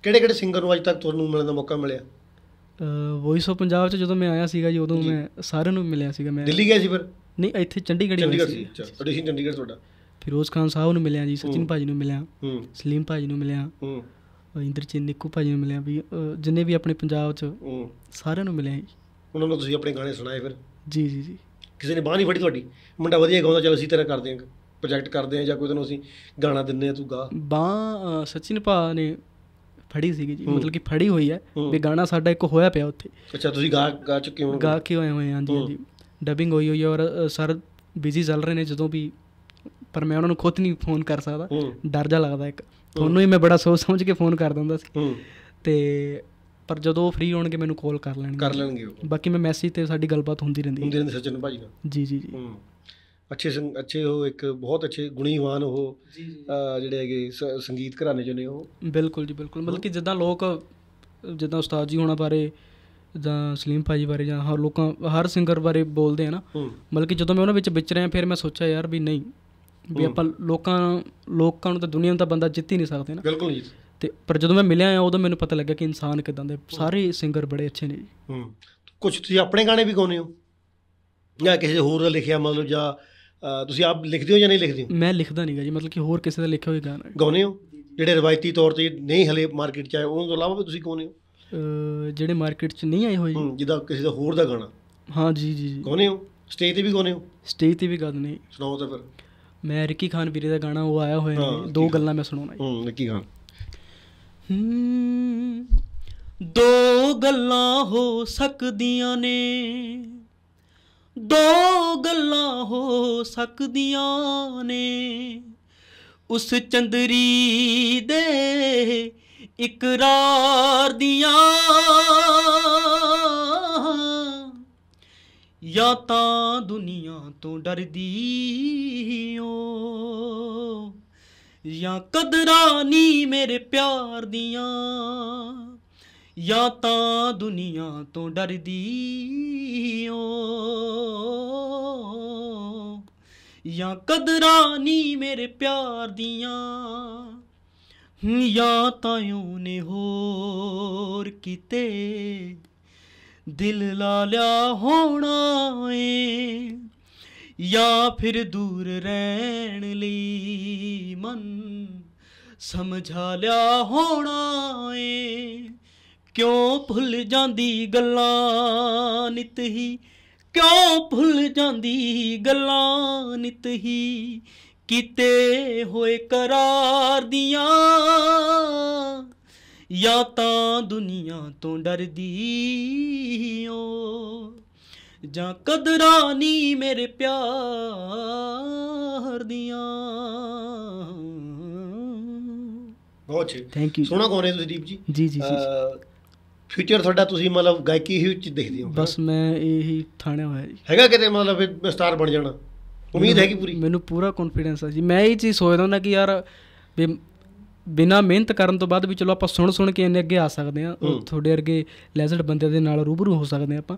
ਕਿਹੜੇ ਕਿਹੜੇ ਸਿੰਗਰ ਨੂੰ ਅੱਜ ਤੱਕ ਤੁਹਾਨੂੰ ਮਿਲਣ ਦਾ ਮੌਕਾ ਮਿਲਿਆ ਵੌਇਸ ਆਫ ਪੰਜਾਬ ਚ ਜਦੋਂ ਮੈਂ ਆਇਆ ਸੀਗਾ ਜੀ ਉਦੋਂ ਮੈਂ ਸਾਰਿਆਂ ਨੂੰ ਮਿਲਿਆ ਸੀਗਾ ਮੈਂ ਦਿੱਲੀ ਗਿਆ ਸੀ ਫਿਰ ਨਹੀਂ ਇੱਥੇ ਚੰਡੀਗੜ੍ਹ ਗਿਆ ਸੀ ਐਡੀਸ਼ਨ ਚੰਡੀਗੜ੍ਹ ਤੁਹਾਡਾ ਫਿਰੋਜ਼ ਖਾਨ ਸਾਹਿਬ ਨੂੰ ਮਿਲਿਆ ਜੀ ਸਚਿਨ ਭਾਜੀ ਨੂੰ ਮਿਲਿਆ ਸਲੀਮ ਭਾਜੀ ਨੂੰ ਮਿਲਿਆ ਇੰਦਰਜੀਤ ਨਿੱਕੂ ਭਾਜੀ ਨੂੰ ਮਿਲਿਆ ਵੀ ਜਿੰਨੇ ਵੀ ਆਪਣੇ ਪੰਜਾਬ ਚ ਸਾਰਿਆਂ ਨੂੰ ਮਿਲਿਆ ਜੀ ਉਹਨਾਂ ਨੂੰ ਤੁਸੀਂ ਆਪਣੇ ਗਾਣੇ ਸੁਣਾਏ ਫਿਰ ਜੀ ਜੀ ਜੀ ਕਿਸੇ ਨੇ ਬਾਹ ਨਹੀਂ ਫੜੀ ਤੁਹਾਡੀ ਮੁੰਡਾ ਵਧੀਆ ਗਾਉਂਦਾ ਚਲੋ ਅਸੀਂ ਤੇਰਾ ਕਰਦੇ ਆਂ ਪ੍ਰੋਜੈਕਟ ਕਰਦੇ ਆਂ ਜਾਂ ਕੋਈ ਤੈਨੂੰ ਅਸੀਂ ਗਾਣਾ ਦਿੰਨੇ ਆ ਤੂੰ ਗਾ ਬਾਹ ਸਚਿਨ ਭਾ ਨੇ ਫੜੀ ਸੀਗੀ ਜੀ ਮਤਲਬ ਕਿ ਫੜੀ ਹੋਈ ਹੈ ਵੀ ਗਾਣਾ ਸਾਡਾ ਇੱਕ ਹੋਇਆ ਪਿਆ ਉੱਥੇ ਅੱਛਾ ਤੁਸੀਂ ਗਾ ਗਾ ਚੁੱਕੇ ਹੋ ਗਾ ਕੇ ਹੋਏ ਹੋਏ ਹਾਂ ਜੀ ਜੀ ਡਬਿੰਗ ਹੋਈ ਹੋਈ ਹੈ ਔਰ ਸਰ ਬਿਜ਼ੀ ਚੱਲ ਰਹੇ ਨੇ ਜਦੋਂ ਵੀ ਪਰ ਮੈਂ ਉਹਨਾਂ ਨੂੰ ਖੁਦ ਨਹੀਂ ਫੋਨ ਕਰ ਸਕਦਾ ਡਰ ਜਾ ਲੱਗਦਾ ਇੱਕ ਤੁਹਾਨੂੰ ਹੀ ਮੈਂ ਬੜਾ ਸੋਚ ਸਮਝ ਕੇ ਫੋਨ ਕਰ ਦਿੰਦਾ ਸੀ ਤੇ ਪਰ ਜਦੋਂ ਫ੍ਰੀ ਹੋਣਗੇ ਮੈਨੂੰ ਕਾਲ ਕਰ ਲੈਣਗੇ ਕਰ ਲੈਣਗੇ ਉਹ ਬਾਕੀ ਮੈਂ ਮੈਸੇਜ ਤੇ ਸਾਡੀ ਗੱਲਬਾਤ ਹੁੰਦੀ ਰਹਿੰਦੀ ਹੈ ਹੁੰਦੀ ਰਹਿੰਦੀ ਸਚਨ ਭਾਜੀ ਨਾਲ ਜੀ ਜੀ ਜੀ ਅੱਛੇ ਅੱਛੇ ਉਹ ਇੱਕ ਬਹੁਤ ਅੱਛੇ ਗੁਣੀਵਾਨ ਉਹ ਜਿਹੜੇ ਹੈਗੇ ਸੰਗੀਤ ਘਰਾਣੇ ਚੋਂ ਨੇ ਉਹ ਬਿਲਕੁਲ ਜੀ ਬਿਲਕੁਲ ਮਤਲਬ ਕਿ ਜਿੱਦਾਂ ਲੋਕ ਜਿੱਦਾਂ ਉਸਤਾਦ ਜੀ ਹੋਣਾ ਬਾਰੇ ਜਾਂ ਸਲੀਮ ਭਾਜੀ ਬਾਰੇ ਜਾਂ ਹਰ ਲੋਕਾਂ ਹਰ ਸਿੰਗਰ ਬਾਰੇ ਬੋਲਦੇ ਆ ਨਾ ਮਤਲਬ ਕਿ ਜਦੋਂ ਮੈਂ ਉਹਨਾਂ ਵਿੱਚ ਵਿਚ ਰਿਹਾ ਫਿਰ ਮੈਂ ਸੋਚਿਆ ਯਾਰ ਵੀ ਨਹੀਂ ਵੀ ਆਪਾਂ ਲੋਕਾਂ ਲੋਕਾਂ ਨੂੰ ਤਾਂ ਦੁਨੀਆ ਨੂੰ ਤਾਂ ਬੰਦਾ ਜਿੱਤ ਹੀ ਨਹੀਂ ਸਕਦੇ ਨਾ ਬਿਲਕੁਲ ਜੀ ਤੇ ਪਰ ਜਦੋਂ ਮੈਂ ਮਿਲਿਆ ਆ ਉਦੋਂ ਮੈਨੂੰ ਪਤਾ ਲੱਗਾ ਕਿ ਇਨਸਾਨ ਕਿਦਾਂ ਦੇ ਸਾਰੇ ਸਿੰਗਰ ਬੜੇ ਅੱਛੇ ਨੇ ਹੂੰ ਕੁਝ ਤੁਸੀਂ ਆਪਣੇ ਗਾਣੇ ਵੀ ਗਾਉਂਦੇ ਹੋ ਜਾਂ ਕਿਸੇ ਹੋਰ ਦਾ ਲਿਖਿਆ ਮਤਲਬ ਜਾਂ ਤੁਸੀਂ ਆਪ ਲਿਖਦੇ ਹੋ ਜਾਂ ਨਹੀਂ ਲਿਖਦੇ ਹੋ ਮੈਂ ਲਿਖਦਾ ਨਹੀਂਗਾ ਜੀ ਮਤਲਬ ਕਿ ਹੋਰ ਕਿਸੇ ਦਾ ਲਿਖਿਆ ਹੋਇਆ ਗਾਣਾ ਗਾਉਂਦੇ ਹੋ ਜਿਹੜੇ ਰਵਾਇਤੀ ਤੌਰ ਤੇ ਨਹੀਂ ਹਲੇ ਮਾਰਕੀਟ 'ਚ ਆਏ ਉਹਨਾਂ ਤੋਂ ਇਲਾਵਾ ਵੀ ਤੁਸੀਂ ਗਾਉਂਦੇ ਹੋ ਜਿਹੜੇ ਮਾਰਕੀਟ 'ਚ ਨਹੀਂ ਆਏ ਹੋਏ ਜਿਹਦਾ ਕਿਸੇ ਦਾ ਹੋਰ ਦਾ ਗਾਣਾ ਹਾਂ ਜੀ ਜੀ ਜੀ ਗਾਉਂਦੇ ਹੋ ਸਟੇਜ ਤੇ ਵੀ ਗਾਉਂਦੇ ਹੋ ਸਟੇਜ ਤੇ ਵੀ ਗਾਉਂਦੇ ਨਹੀਂ ਸੁਣਾਓ ਤਾਂ ਫਿਰ ਮੈਂ ਰਿੱਕੀ ਖਾਨ ਵੀਰੇ ਦਾ ਗਾਣਾ ਉਹ ਆਇਆ ਹੋਇਆ ਹੈ ਦੋ ਗੱਲਾਂ ਮੈਂ ਸੁਣਾਉਣਾ ਹੂੰ ਰਿੱਕੀ ਖਾਨ ਦੋ ਗੱਲਾਂ ਹੋ ਸਕਦੀਆਂ ਨੇ ਦੋ ਗੱਲਾਂ ਹੋ ਸਕਦੀਆਂ ਨੇ ਉਸ ਚੰਦਰੀ ਦੇ ਇਕਰਾਰ ਦੀਆਂ ਜਾਂ ਤਾਂ ਦੁਨੀਆ ਤੋਂ ਡਰਦੀ ਓ ਜਾਂ ਕਦਰਾਂ ਨੀ ਮੇਰੇ ਪਿਆਰ ਦੀਆਂ ਜਾਂ ਤਾਂ ਦੁਨੀਆ ਤੋਂ ਡਰਦੀ ਓ ਜਾਂ ਕਦਰਾਂ ਨੀ ਮੇਰੇ ਪਿਆਰ ਦੀਆਂ ਯਾ ਤਾਂ ਨੇ ਹੋਰ ਕਿਤੇ ਦਿਲ ਲਾ ਲਿਆ ਹੋਣਾ ਏ ਜਾਂ ਫਿਰ ਦੂਰ ਰਹਿਣ ਲਈ ਮਨ ਸਮਝਾ ਲਿਆ ਹੋਣਾ ਏ ਕਿਉਂ ਭੁੱਲ ਜਾਂਦੀ ਗੱਲਾਂ ਨਿਤ ਹੀ ਕਿਉਂ ਭੁੱਲ ਜਾਂਦੀ ਗੱਲਾਂ ਨਿਤ ਹੀ ਕਿਤੇ ਹੋਏ ਕਰਾਰ ਦੀਆਂ ਜਾਂ ਤਾਂ ਦੁਨੀਆ ਤੋਂ ਡਰਦੀ ਓ ਜਾਂ ਕਦਰਾਂ ਨਹੀਂ ਮੇਰੇ ਪਿਆਰ ਦੀਆਂ ਬਹੁਤ ਜੀ ਥੈਂਕ ਯੂ ਸੋਹਣਾ ਕੋਰੇ ਤੁਸੀਂ ਦੀਪ ਜੀ ਜੀ ਜੀ ਫਿਊਚਰ ਤੁਹਾਡਾ ਤੁਸੀਂ ਮਤਲਬ ਗਾਇਕੀ ਹੀ ਵਿੱਚ ਦੇਖਦੇ ਹੋ ਬਸ ਮੈਂ ਇਹੀ ਥਾਣਿਆ ਹੋਇਆ ਜੀ ਹੈਗਾ ਕਿਤੇ ਮਤਲਬ ਸਟਾਰ ਬਣ ਜਾਣਾ ਉਮੀਦ ਹੈ ਕਿ ਪੂਰੀ ਮੈਨੂੰ ਪੂਰਾ ਕੌਨਫੀਡੈਂਸ ਹੈ ਜੀ ਮੈਂ ਇਹ ਚੀਜ਼ ਸੋਚਦਾ ਹਾਂ ਕਿ ਯਾਰ ਵੀ ਬਿਨਾ ਮਿਹਨਤ ਕਰਨ ਤੋਂ ਬਾਅਦ ਵੀ ਚਲੋ ਆਪਾਂ ਸੁਣ ਸੁਣ ਕੇ ਇੰਨੇ ਅੱਗੇ ਆ ਸਕਦੇ ਆ ਤੁਹਾਡੇ ਵਰਗੇ ਲੈਜ਼ਡ ਬੰਦੇ ਦੇ ਨਾਲ ਰੂਬਰੂ ਹੋ ਸਕਦੇ ਆ ਆਪਾਂ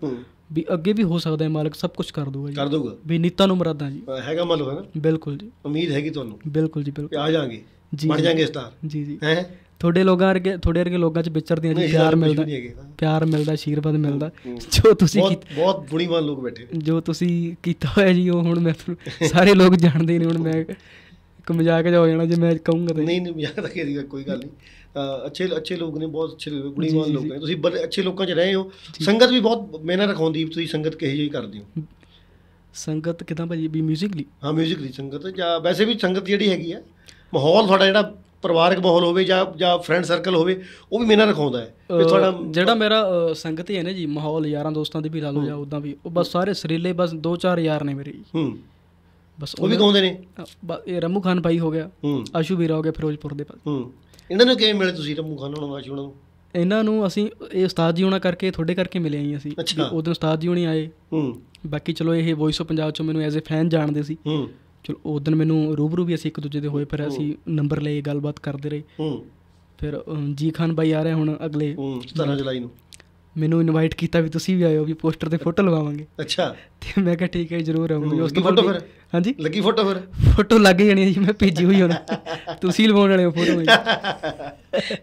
ਵੀ ਅੱਗੇ ਵੀ ਹੋ ਸਕਦਾ ਹੈ ਮਾਲਕ ਸਭ ਕੁਝ ਕਰ ਦੂਗਾ ਜੀ ਕਰ ਦੂਗਾ ਵੀ ਨੀਤਾ ਨੂੰ ਮਰਾਦਾ ਜੀ ਹੈਗਾ ਮਤਲਬ ਹੈ ਨਾ ਬਿਲਕੁਲ ਜੀ ਉਮੀਦ ਹੈਗੀ ਤੁਹਾਨੂੰ ਬਿਲਕੁਲ ਜੀ ਬਿਲਕੁਲ ਆ ਜਾਾਂਗੇ ਬਣ ਜਾਾਂਗੇ ਸਟਾਰ ਜੀ ਜੀ ਹੈ ਤੁਹਾਡੇ ਲੋਕਾਂ ਵਰਗੇ ਤੁਹਾਡੇ ਵਰਗੇ ਲੋਕਾਂ 'ਚ ਆ ਜੀ ਪਿਆਰ ਮਿਲਦਾ ਪਿਆਰ ਮਿਲਦਾ ਆਸ਼ੀਰਵਾਦ ਮਿਲਦਾ ਜੋ ਤੁਸੀਂ ਬਹੁਤ ਬਹੁਤ ਗੁਣੀਵਾਨ ਲੋਕ ਬੈਠੇ ਜੋ ਤੁਸੀਂ ਕੀਤਾ ਹੋਇਆ ਜੀ ਉਹ ਹੁਣ ਮੈਂ ਸਾਰੇ ਲੋਕ ਜਾਣਦੇ ਨੇ ਹੁਣ ਮੈਂ ਕਿ ਮਜ਼ਾਕ ਜਾ ਹੋ ਜਾਣਾ ਜੇ ਮੈਂ ਕਹੂੰਗਾ ਤੇ ਨਹੀਂ ਨਹੀਂ ਮਜ਼ਾਕ ਤਾਂ ਕਰੀ ਕੋਈ ਗੱਲ ਨਹੀਂ ਅੱਛੇ ਅੱਛੇ ਲੋਕ ਨੇ ਬਹੁਤ ਅੱਛੇ ਗੁਣੀਵਾਨ ਲੋਕ ਨੇ ਤੁਸੀਂ ਬੜੇ ਅੱਛੇ ਲੋਕਾਂ 'ਚ ਰਹੇ ਹੋ ਸੰਗਤ ਵੀ ਬਹੁਤ ਮੈਨਾਂ ਰਖਾਉਂਦੀ ਤੁਸੀਂ ਸੰਗਤ ਕਿਹੋ ਜਿਹੀ ਕਰਦੇ ਹੋ ਸੰਗਤ ਕਿਦਾਂ ਭਾਜੀ ਵੀ ਲਈ ਹਾਂ ਲਈ ਸੰਗਤ ਜਾਂ ਵੈਸੇ ਵੀ ਸੰਗਤ ਜਿਹੜੀ ਹੈਗੀ ਆ ਮਾਹੌਲ ਤੁਹਾਡਾ ਜਿਹੜਾ ਪਰਿਵਾਰਕ ਮਾਹੌਲ ਹੋਵੇ ਜਾਂ ਜਾਂ ਫਰੈਂਡ ਸਰਕਲ ਹੋਵੇ ਉਹ ਵੀ ਮੈਨਾਂ ਰਖਾਉਂਦਾ ਹੈ ਤੇ ਤੁਹਾਡਾ ਜਿਹੜਾ ਮੇਰਾ ਸੰਗਤ ਹੀ ਹੈ ਨਾ ਜੀ ਮਾਹੌਲ ਯਾਰਾਂ ਦੋਸਤਾਂ ਦੀ ਵੀ ਲਾ ਲਓ ਜਾਂ ਉਦਾਂ ਵੀ ਉਹ ਬਸ ਸਾਰੇ ਸਰੀਲੇ ਬਸ ਦੋ ਚਾਰ ਯਾਰ ਨੇ ਮੇਰੇ ਹੂੰ ਬਸ ਉਹ ਵੀ ਗਾਉਂਦੇ ਨੇ ਇਹ ਰਮੂ ਖਾਨ ਭਾਈ ਹੋ ਗਿਆ ਆਸ਼ੂ ਵੀਰਾ ਹੋ ਗਿਆ ਫਿਰੋਜ਼ਪੁਰ ਦੇ ਪਾਸ ਇਹਨਾਂ ਨੂੰ ਕਿਵੇਂ ਮਿਲੇ ਤੁਸੀਂ ਰਮੂ ਖਾਨ ਨੂੰ ਆਸ਼ੂ ਨੂੰ ਇਹਨਾਂ ਨੂੰ ਅਸੀਂ ਇਹ ਉਸਤਾਦ ਜੀ ਹੋਣਾ ਕਰਕੇ ਤੁਹਾਡੇ ਕਰਕੇ ਮਿਲੇ ਆਈ ਅਸੀਂ ਉਦੋਂ ਉਸਤਾਦ ਜੀ ਹੋਣੀ ਆਏ ਬਾਕੀ ਚਲੋ ਇਹ ਵੌਇਸ ਆਫ ਪੰਜਾਬ ਚੋਂ ਮੈਨੂੰ ਐਜ਼ ਅ ਫੈਨ ਜਾਣਦੇ ਸੀ ਚਲੋ ਉਸ ਦਿਨ ਮੈਨੂੰ ਰੂਬਰੂ ਵੀ ਅਸੀਂ ਇੱਕ ਦੂਜੇ ਦੇ ਹੋਏ ਫਿਰ ਅਸੀਂ ਨੰਬਰ ਲਏ ਗੱਲਬਾਤ ਕਰਦੇ ਰਹੇ ਫਿਰ ਜੀ ਖਾਨ ਭਾਈ ਆ ਰਹੇ ਹੁਣ ਅਗਲੇ 17 ਜੁਲਾਈ ਨੂੰ ਮੈਨੂੰ ਇਨਵਾਈਟ ਕੀਤਾ ਵੀ ਤੁਸੀਂ ਵੀ ਆਇਓ ਵੀ ਪੋਸਟਰ ਤੇ ਫੋਟੋ ਲਵਾਵਾਂਗੇ ਅੱਛਾ ਤੇ ਮੈਂ ਕਿਹਾ ਠੀਕ ਹੈ ਜਰੂਰ ਆਉਂਗਾ ਉਸ ਤੋਂ ਫਿਰ ਹਾਂਜੀ ਲੱਗੀ ਫੋਟੋ ਫਿਰ ਫੋਟੋ ਲੱਗ ਜਾਣੀ ਜੀ ਮੈਂ ਭੇਜੀ ਹੋਈ ਹੁਣ ਤੁਸੀਂ ਲਵਾਉਣ ਵਾਲੇ ਹੋ ਫੋਟੋ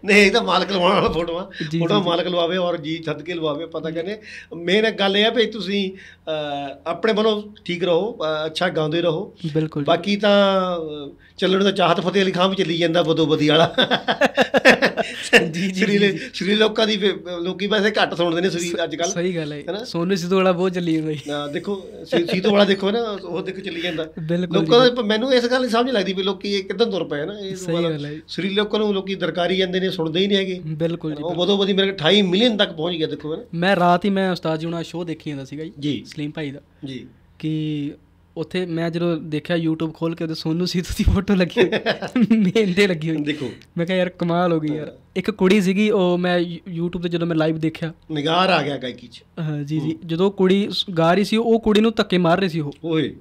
ਨਹੀਂ ਇਹ ਤਾਂ ਮਾਲਕ ਲਵਾਉਣ ਵਾਲਾ ਫੋਟੋ ਆ ਫੋਟੋ ਮਾਲਕ ਲਵਾਵੇ ਔਰ ਜੀ ਛੱਡ ਕੇ ਲਵਾਵੇ ਪਤਾ ਕਹਿੰਦੇ ਮੇਨ ਗੱਲ ਇਹ ਆ ਵੀ ਤੁਸੀਂ ਆਪਣੇ ਵੱਲੋਂ ਠੀਕ ਰਹੋ ਅੱਛਾ ਗਾਉਂਦੇ ਰਹੋ ਬਿਲਕੁਲ ਬਾਕੀ ਤਾਂ ਚੱਲਣ ਦਾ ਚਾਹਤ ਫਤਿਹ ਅਲੀ ਖਾਨ ਵੀ ਚੱਲੀ ਜਾਂਦਾ ਬਦੋ ਬਦੀ ਵਾਲਾ ਜੀ ਜੀ ਸ੍ਰੀ ਲੋਕਾਂ ਦੀ ਲੋਕੀ ਵੈਸੇ ਘੱਟ ਸੁਣਦੇ ਨੇ ਸ੍ਰੀ ਅੱਜ ਕੱਲ ਸਹੀ ਗੱਲ ਹੈ ਸੋਨੂ ਸਿੱਧੂ ਵਾਲਾ ਬਹੁਤ ਚੱਲੀ ਜਾਂਦਾ ਦੇਖੋ ਦੇਖੋ ਸੀਤੂ ਵਾਲਾ ਦੇਖੋ ਨਾ ਉਹ ਦੇਖ ਚੱਲੀ ਜਾਂਦਾ ਲੋਕਾਂ ਦਾ ਮੈਨੂੰ ਇਸ ਗੱਲ ਨਹੀਂ ਸਮਝ ਲੱਗਦੀ ਵੀ ਲੋਕੀ ਇਹ ਕਿੱਦਾਂ ਤੁਰ ਪਏ ਨਾ ਇਹ ਸ੍ਰੀ ਲੋਕਾਂ ਨੂੰ ਲੋਕੀ ਦਰਕਾਰੀ ਜਾਂਦੇ ਨੇ ਸੁਣਦੇ ਹੀ ਨਹੀਂ ਹੈਗੇ ਬਿਲਕੁਲ ਜੀ ਉਹ ਬਦੋ ਬਦੀ ਮੇਰੇ 28 ਮਿਲੀਅਨ ਤੱਕ ਪਹੁੰਚ ਗਿਆ ਦੇਖੋ ਮੈਂ ਰਾਤ ਹੀ ਮੈਂ ਉਸਤਾਦ ਜੀ ਉਹਨਾਂ ਸ਼ੋਅ ਦੇਖੀ ਜਾਂਦਾ ਸੀਗਾ ਜੀ ਸਲੀਮ ਭਾਈ ਦਾ ਜੀ ਕਿ ਉੱਥੇ ਮੈਂ ਜਦੋਂ ਦੇਖਿਆ YouTube ਖੋਲ ਕੇ ਉਹਦੇ ਸੋਨੂ ਸੀ ਤੁਸੀਂ ਫੋਟੋ ਲੱਗੀ ਮੇਂਦੇ ਲੱਗੀ ਹੋਈ ਦੇਖੋ ਮੈਂ ਕਿਹਾ ਯਾਰ ਕਮਾਲ ਹੋ ਗਈ ਯਾਰ ਇੱਕ ਕੁੜੀ ਸੀਗੀ ਉਹ ਮੈਂ YouTube ਤੇ ਜਦੋਂ ਮੈਂ ਲਾਈਵ ਦੇਖਿਆ ਨਿਗਾਰ ਆ ਗਿਆ ਗਾਇਕੀ 'ਚ ਹਾਂ ਜੀ ਜੀ ਜਦੋਂ ਕੁੜੀ ਗਾ ਰਹੀ ਸੀ ਉਹ ਕੁੜੀ ਨੂੰ ਧੱਕੇ ਮਾਰ ਰਹੀ ਸੀ ਉਹ ਓਏ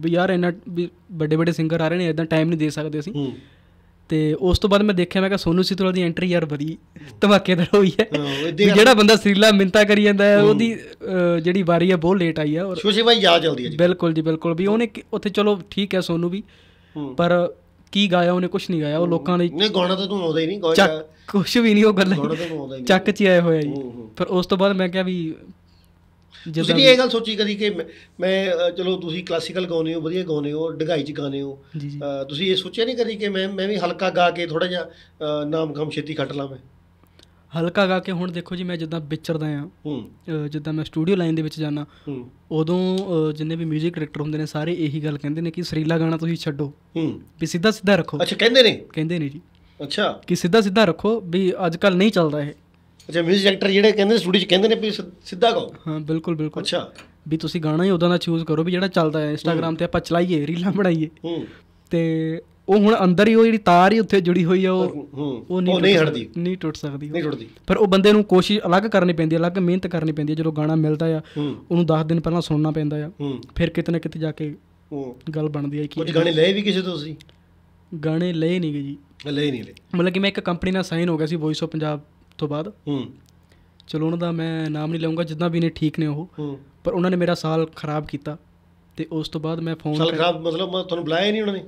ਵੀ ਯਾਰ ਇਹਨਾਂ ਵੱਡੇ ਵੱਡੇ ਸਿੰਗਰ ਆ ਰਹੇ ਨੇ ਇਦਾਂ ਟਾਈਮ ਨਹੀਂ ਦੇ ਸਕਦੇ ਅਸੀਂ ਹੂੰ ਤੇ ਉਸ ਤੋਂ ਬਾਅਦ ਮੈਂ ਦੇਖਿਆ ਮੈਂ ਕਿਹਾ ਸੋਨੂ ਸਿਤੋਲਾ ਦੀ ਐਂਟਰੀ ਯਾਰ ਬੜੀ ਧਮਾਕੇਦਾਰ ਹੋਈ ਹੈ ਜਿਹੜਾ ਬੰਦਾ ਸਰੀਲਾ ਮਿੰਤਾ ਕਰੀ ਜਾਂਦਾ ਹੈ ਉਹਦੀ ਜਿਹੜੀ ਵਾਰੀ ਹੈ ਬਹੁਤ ਲੇਟ ਆਈ ਹੈ ਔਰ ਸ਼ੁਸ਼ੀ ਭਾਈ ਯਾਦ ਜਲਦੀ ਹੈ ਜੀ ਬਿਲਕੁਲ ਜੀ ਬਿਲਕੁਲ ਵੀ ਉਹਨੇ ਉੱਥੇ ਚਲੋ ਠੀਕ ਹੈ ਸੋਨੂ ਵੀ ਪਰ ਕੀ ਗਾਇਆ ਉਹਨੇ ਕੁਝ ਨਹੀਂ ਗਾਇਆ ਉਹ ਲੋਕਾਂ ਲਈ ਨਹੀਂ ਗਾਣਾ ਤਾਂ ਤੂੰ ਆਉਂਦਾ ਹੀ ਨਹੀਂ ਕੋਈ ਕੁਝ ਵੀ ਨਹੀਂ ਉਹ ਗੱਲ ਚੱਕ ਚ ਆਇਆ ਹੋਇਆ ਜੀ ਪਰ ਉਸ ਤੋਂ ਬਾਅਦ ਮੈਂ ਕਿਹਾ ਵੀ ਤੁਸੀਂ ਇਹ ਗੱਲ ਸੋਚੀ ਕਦੀ ਕਿ ਮੈਂ ਚਲੋ ਤੁਸੀਂ ਕਲਾਸੀਕਲ ਗਾਉਨੇ ਹੋ ਵਧੀਆ ਗਾਉਨੇ ਹੋ ਡਗਾਈ ਚ ਗਾਉਨੇ ਹੋ ਤੁਸੀਂ ਇਹ ਸੋਚਿਆ ਨਹੀਂ ਕਦੀ ਕਿ ਮੈਂ ਮੈਂ ਵੀ ਹਲਕਾ ਗਾ ਕੇ ਥੋੜਾ ਜਿਹਾ ਨਾਮ ਕਮ ਛੇਤੀ ਖੱਟ ਲਾਂ ਮੈਂ ਹਲਕਾ ਗਾ ਕੇ ਹੁਣ ਦੇਖੋ ਜੀ ਮੈਂ ਜਿੱਦਾਂ ਵਿਚਰਦਾ ਆ ਜਿੱਦਾਂ ਮੈਂ ਸਟੂਡੀਓ ਲਾਈਨ ਦੇ ਵਿੱਚ ਜਾਣਾ ਉਦੋਂ ਜਿੰਨੇ ਵੀ 뮤직 ਡਾਇਰੈਕਟਰ ਹੁੰਦੇ ਨੇ ਸਾਰੇ ਇਹੀ ਗੱਲ ਕਹਿੰਦੇ ਨੇ ਕਿ ਸਰੀਲਾ ਗਾਣਾ ਤੁਸੀਂ ਛੱਡੋ ਵੀ ਸਿੱਧਾ ਸਿੱਧਾ ਰੱਖੋ ਅੱਛਾ ਕਹਿੰਦੇ ਨੇ ਕਹਿੰਦੇ ਨੇ ਜੀ ਅੱਛਾ ਕਿ ਸਿੱਧਾ ਸਿੱਧਾ ਰੱਖੋ ਵੀ ਅੱਜਕੱਲ ਨਹੀਂ ਚੱਲਦਾ ਇਹ ਅੱਛਾ 뮤직 ਡਾਇਰੈਕਟਰ ਜਿਹੜੇ ਕਹਿੰਦੇ ਸਟੂਡੀਓ 'ਚ ਕਹਿੰਦੇ ਨੇ ਵੀ ਸਿੱਧਾ ਗਾਓ ਹਾਂ ਬਿਲਕੁਲ ਬਿਲਕੁਲ ਅੱਛਾ ਵੀ ਤੁਸੀਂ ਗਾਣਾ ਹੀ ਉਦਾਂ ਦਾ ਚੂਜ਼ ਕਰੋ ਵੀ ਜਿਹੜਾ ਚੱਲਦਾ ਹੈ ਇੰਸਟਾਗ੍ਰam ਤੇ ਆਪਾਂ ਚਲਾਈਏ ਰੀਲਾਂ ਬਣਾਈਏ ਤੇ ਉਹ ਹੁਣ ਅੰਦਰ ਹੀ ਉਹ ਜਿਹੜੀ ਤਾਰ ਹੀ ਉੱਥੇ ਜੁੜੀ ਹੋਈ ਆ ਉਹ ਉਹ ਨਹੀਂ ਹਟਦੀ ਨਹੀਂ ਟੁੱਟ ਸਕਦੀ ਨਹੀਂ ਟੁੱਟਦੀ ਪਰ ਉਹ ਬੰਦੇ ਨੂੰ ਕੋਸ਼ਿਸ਼ ਅਲੱਗ ਕਰਨੀ ਪੈਂਦੀ ਹੈ ਅਲੱਗ ਮਿਹਨਤ ਕਰਨੀ ਪੈਂਦੀ ਹੈ ਜਦੋਂ ਗਾਣਾ ਮਿਲਦਾ ਆ ਉਹਨੂੰ 10 ਦਿਨ ਪਹਿਲਾਂ ਸੁਣਨਾ ਪੈਂਦਾ ਆ ਫਿਰ ਕਿਤੇ ਨਾ ਕਿਤੇ ਜਾ ਕੇ ਗੱਲ ਬਣਦੀ ਹੈ ਕਿ ਕੁਝ ਗਾਣੇ ਲਏ ਵੀ ਕਿਸੇ ਤੋਂ ਤੁਸੀਂ ਗਾਣੇ ਲਏ ਨਹੀਂ ਜੀ ਲਏ ਨਹੀਂ ਲਏ ਮਤਲਬ ਕਿ ਮੈਂ ਇੱਕ ਕੰਪਨੀ ਨਾਲ ਸਾਈਨ ਹੋ ਗਿਆ ਸੀ ਵੌਇਸ ਆਫ ਪੰਜਾਬ ਤੋਂ ਬਾਅਦ ਹੂੰ ਚਲੋ ਉਹਨਾਂ ਦਾ ਮੈਂ ਨਾਮ ਨਹੀਂ ਲਵਾਂਗਾ ਜਿੱਦਾਂ ਵੀ ਨੇ ਠੀਕ ਨੇ ਉਹ ਪਰ ਉਹਨਾਂ ਨੇ ਮੇਰਾ ਸਾਲ ਖਰਾਬ ਕੀਤਾ ਤੇ ਉਸ ਤੋਂ ਬਾਅਦ ਮੈਂ ਫੋਨ ਸਾਲ ਖਰਾਬ ਮਤਲਬ ਤੁਹਾਨੂੰ ਬੁਲਾਇਆ ਨਹੀਂ ਉਹਨਾਂ ਨੇ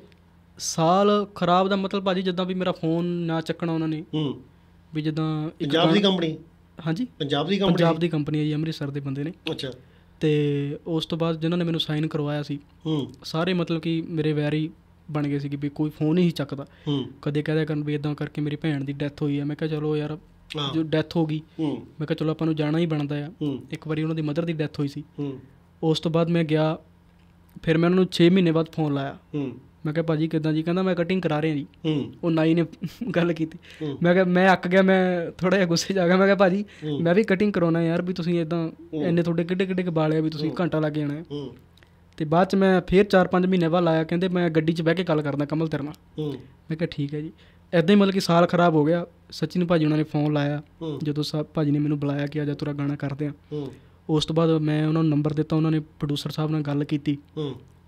ਸਾਲ ਖਰਾਬ ਦਾ ਮਤਲਬ ਭਾਜੀ ਜਿੱਦਾਂ ਵੀ ਮੇਰਾ ਫੋਨ ਨਾ ਚੱਕਣਾ ਉਹਨਾਂ ਨੇ ਹੂੰ ਵੀ ਜਿੱਦਾਂ ਪੰਜਾਬ ਦੀ ਕੰਪਨੀ ਹਾਂਜੀ ਪੰਜਾਬ ਦੀ ਕੰਪਨੀ ਪੰਜਾਬ ਦੀ ਕੰਪਨੀ ਹੈ ਜੀ ਅੰਮ੍ਰਿਤਸਰ ਦੇ ਬੰਦੇ ਨੇ ਅੱਛਾ ਤੇ ਉਸ ਤੋਂ ਬਾਅਦ ਜਿਨ੍ਹਾਂ ਨੇ ਮੈਨੂੰ ਸਾਈਨ ਕਰਵਾਇਆ ਸੀ ਹੂੰ ਸਾਰੇ ਮਤਲਬ ਕਿ ਮੇਰੇ ਵੈਰੀ ਬਣ ਗਏ ਸੀ ਕਿ ਵੀ ਕੋਈ ਫੋਨ ਹੀ ਚੱਕਦਾ ਹੂੰ ਕਦੇ ਕਹਦਾ ਕਰਨ ਵੀ ਇਦਾਂ ਕਰਕੇ ਮੇਰੀ ਭੈਣ ਦੀ ਡੈਥ ਹੋਈ ਹੈ ਮੈਂ ਕਿਹਾ ਚਲੋ ਯਾਰ ਜੋ ਡੈਥ ਹੋ ਗਈ ਮੈਂ ਕਿਹਾ ਚਲੋ ਆਪਾਂ ਨੂੰ ਜਾਣਾ ਹੀ ਬਣਦਾ ਆ ਇੱਕ ਵਾਰੀ ਉਹਨਾਂ ਦੀ ਮਦਰ ਦੀ ਡੈਥ ਹੋਈ ਸੀ ਉਸ ਤੋਂ ਬਾਅਦ ਮੈਂ ਗਿਆ ਫਿਰ ਮੈਂ ਉਹਨਾਂ ਨੂੰ 6 ਮਹੀਨੇ ਬਾਅਦ ਫੋਨ ਲਾਇਆ ਮੈਂ ਕਿਹਾ ਭਾਜੀ ਕਿਦਾਂ ਜੀ ਕਹਿੰਦਾ ਮੈਂ ਕਟਿੰਗ ਕਰਾ ਰਿਹਾ ਜੀ ਉਹ ਨਾਈ ਨੇ <laughs> ਗੱਲ ਕੀਤੀ ਮੈਂ ਕਿਹਾ ਮੈਂ ਅੱਕ ਗਿਆ ਮੈਂ ਥੋੜਾ ਜਿਹਾ ਗੁੱਸੇ 'ਚ ਆ ਗਿਆ ਮੈਂ ਕਿਹਾ ਭਾਜੀ ਮੈਂ ਵੀ ਕਟਿੰਗ ਕਰਾਉਣਾ ਯਾਰ ਵੀ ਤੁਸੀਂ ਇਦਾਂ ਐਨੇ ਤੁਹਾਡੇ ਕਿੱਡੇ ਕਿੱਡੇ ਆ ਵੀ ਤੁਸੀਂ ਘੰਟਾ ਲੱਗ ਜਾਣਾ ਤੇ ਬਾਅਦ 'ਚ ਮੈਂ ਫੇਰ 4-5 ਮਹੀਨੇ ਬਾਅਦ ਲਾਇਆ ਕਹਿੰਦੇ ਮੈਂ ਗੱਡੀ 'ਚ ਬਹਿ ਕੇ ਗੱਲ ਕਰਦਾ ਕਮਲ ਤੇਰੇ ਨਾਲ ਮੈਂ ਕਿਹਾ ਠੀਕ ਹੈ ਜੀ ਐਦਾਂ ਹੀ ਮਤਲਬ ਕਿ ਸਾਲ ਖਰਾਬ ਹੋ ਗਿਆ ਸਚਿਨ ਭਾਜੀ ਉਹਨਾਂ ਨੇ ਫੋਨ ਲਾਇਆ ਜਦੋਂ ਸਾਹਿਬ ਭਾਜੀ ਨੇ ਮੈਨੂੰ ਬੁਲਾਇਆ ਕਿ ਆ ਜਾ ਤੁਰਾ ਗਾਣਾ ਕਰਦੇ ਆ ਉਸ ਤੋਂ ਬਾਅਦ ਮੈਂ ਉਹਨਾਂ ਨੂੰ ਨੰਬਰ ਦਿੱਤਾ ਉਹਨਾਂ ਨੇ ਪ੍ਰੋਡਿਊਸਰ ਸਾਹਿਬ ਨਾਲ ਗੱਲ ਕੀਤੀ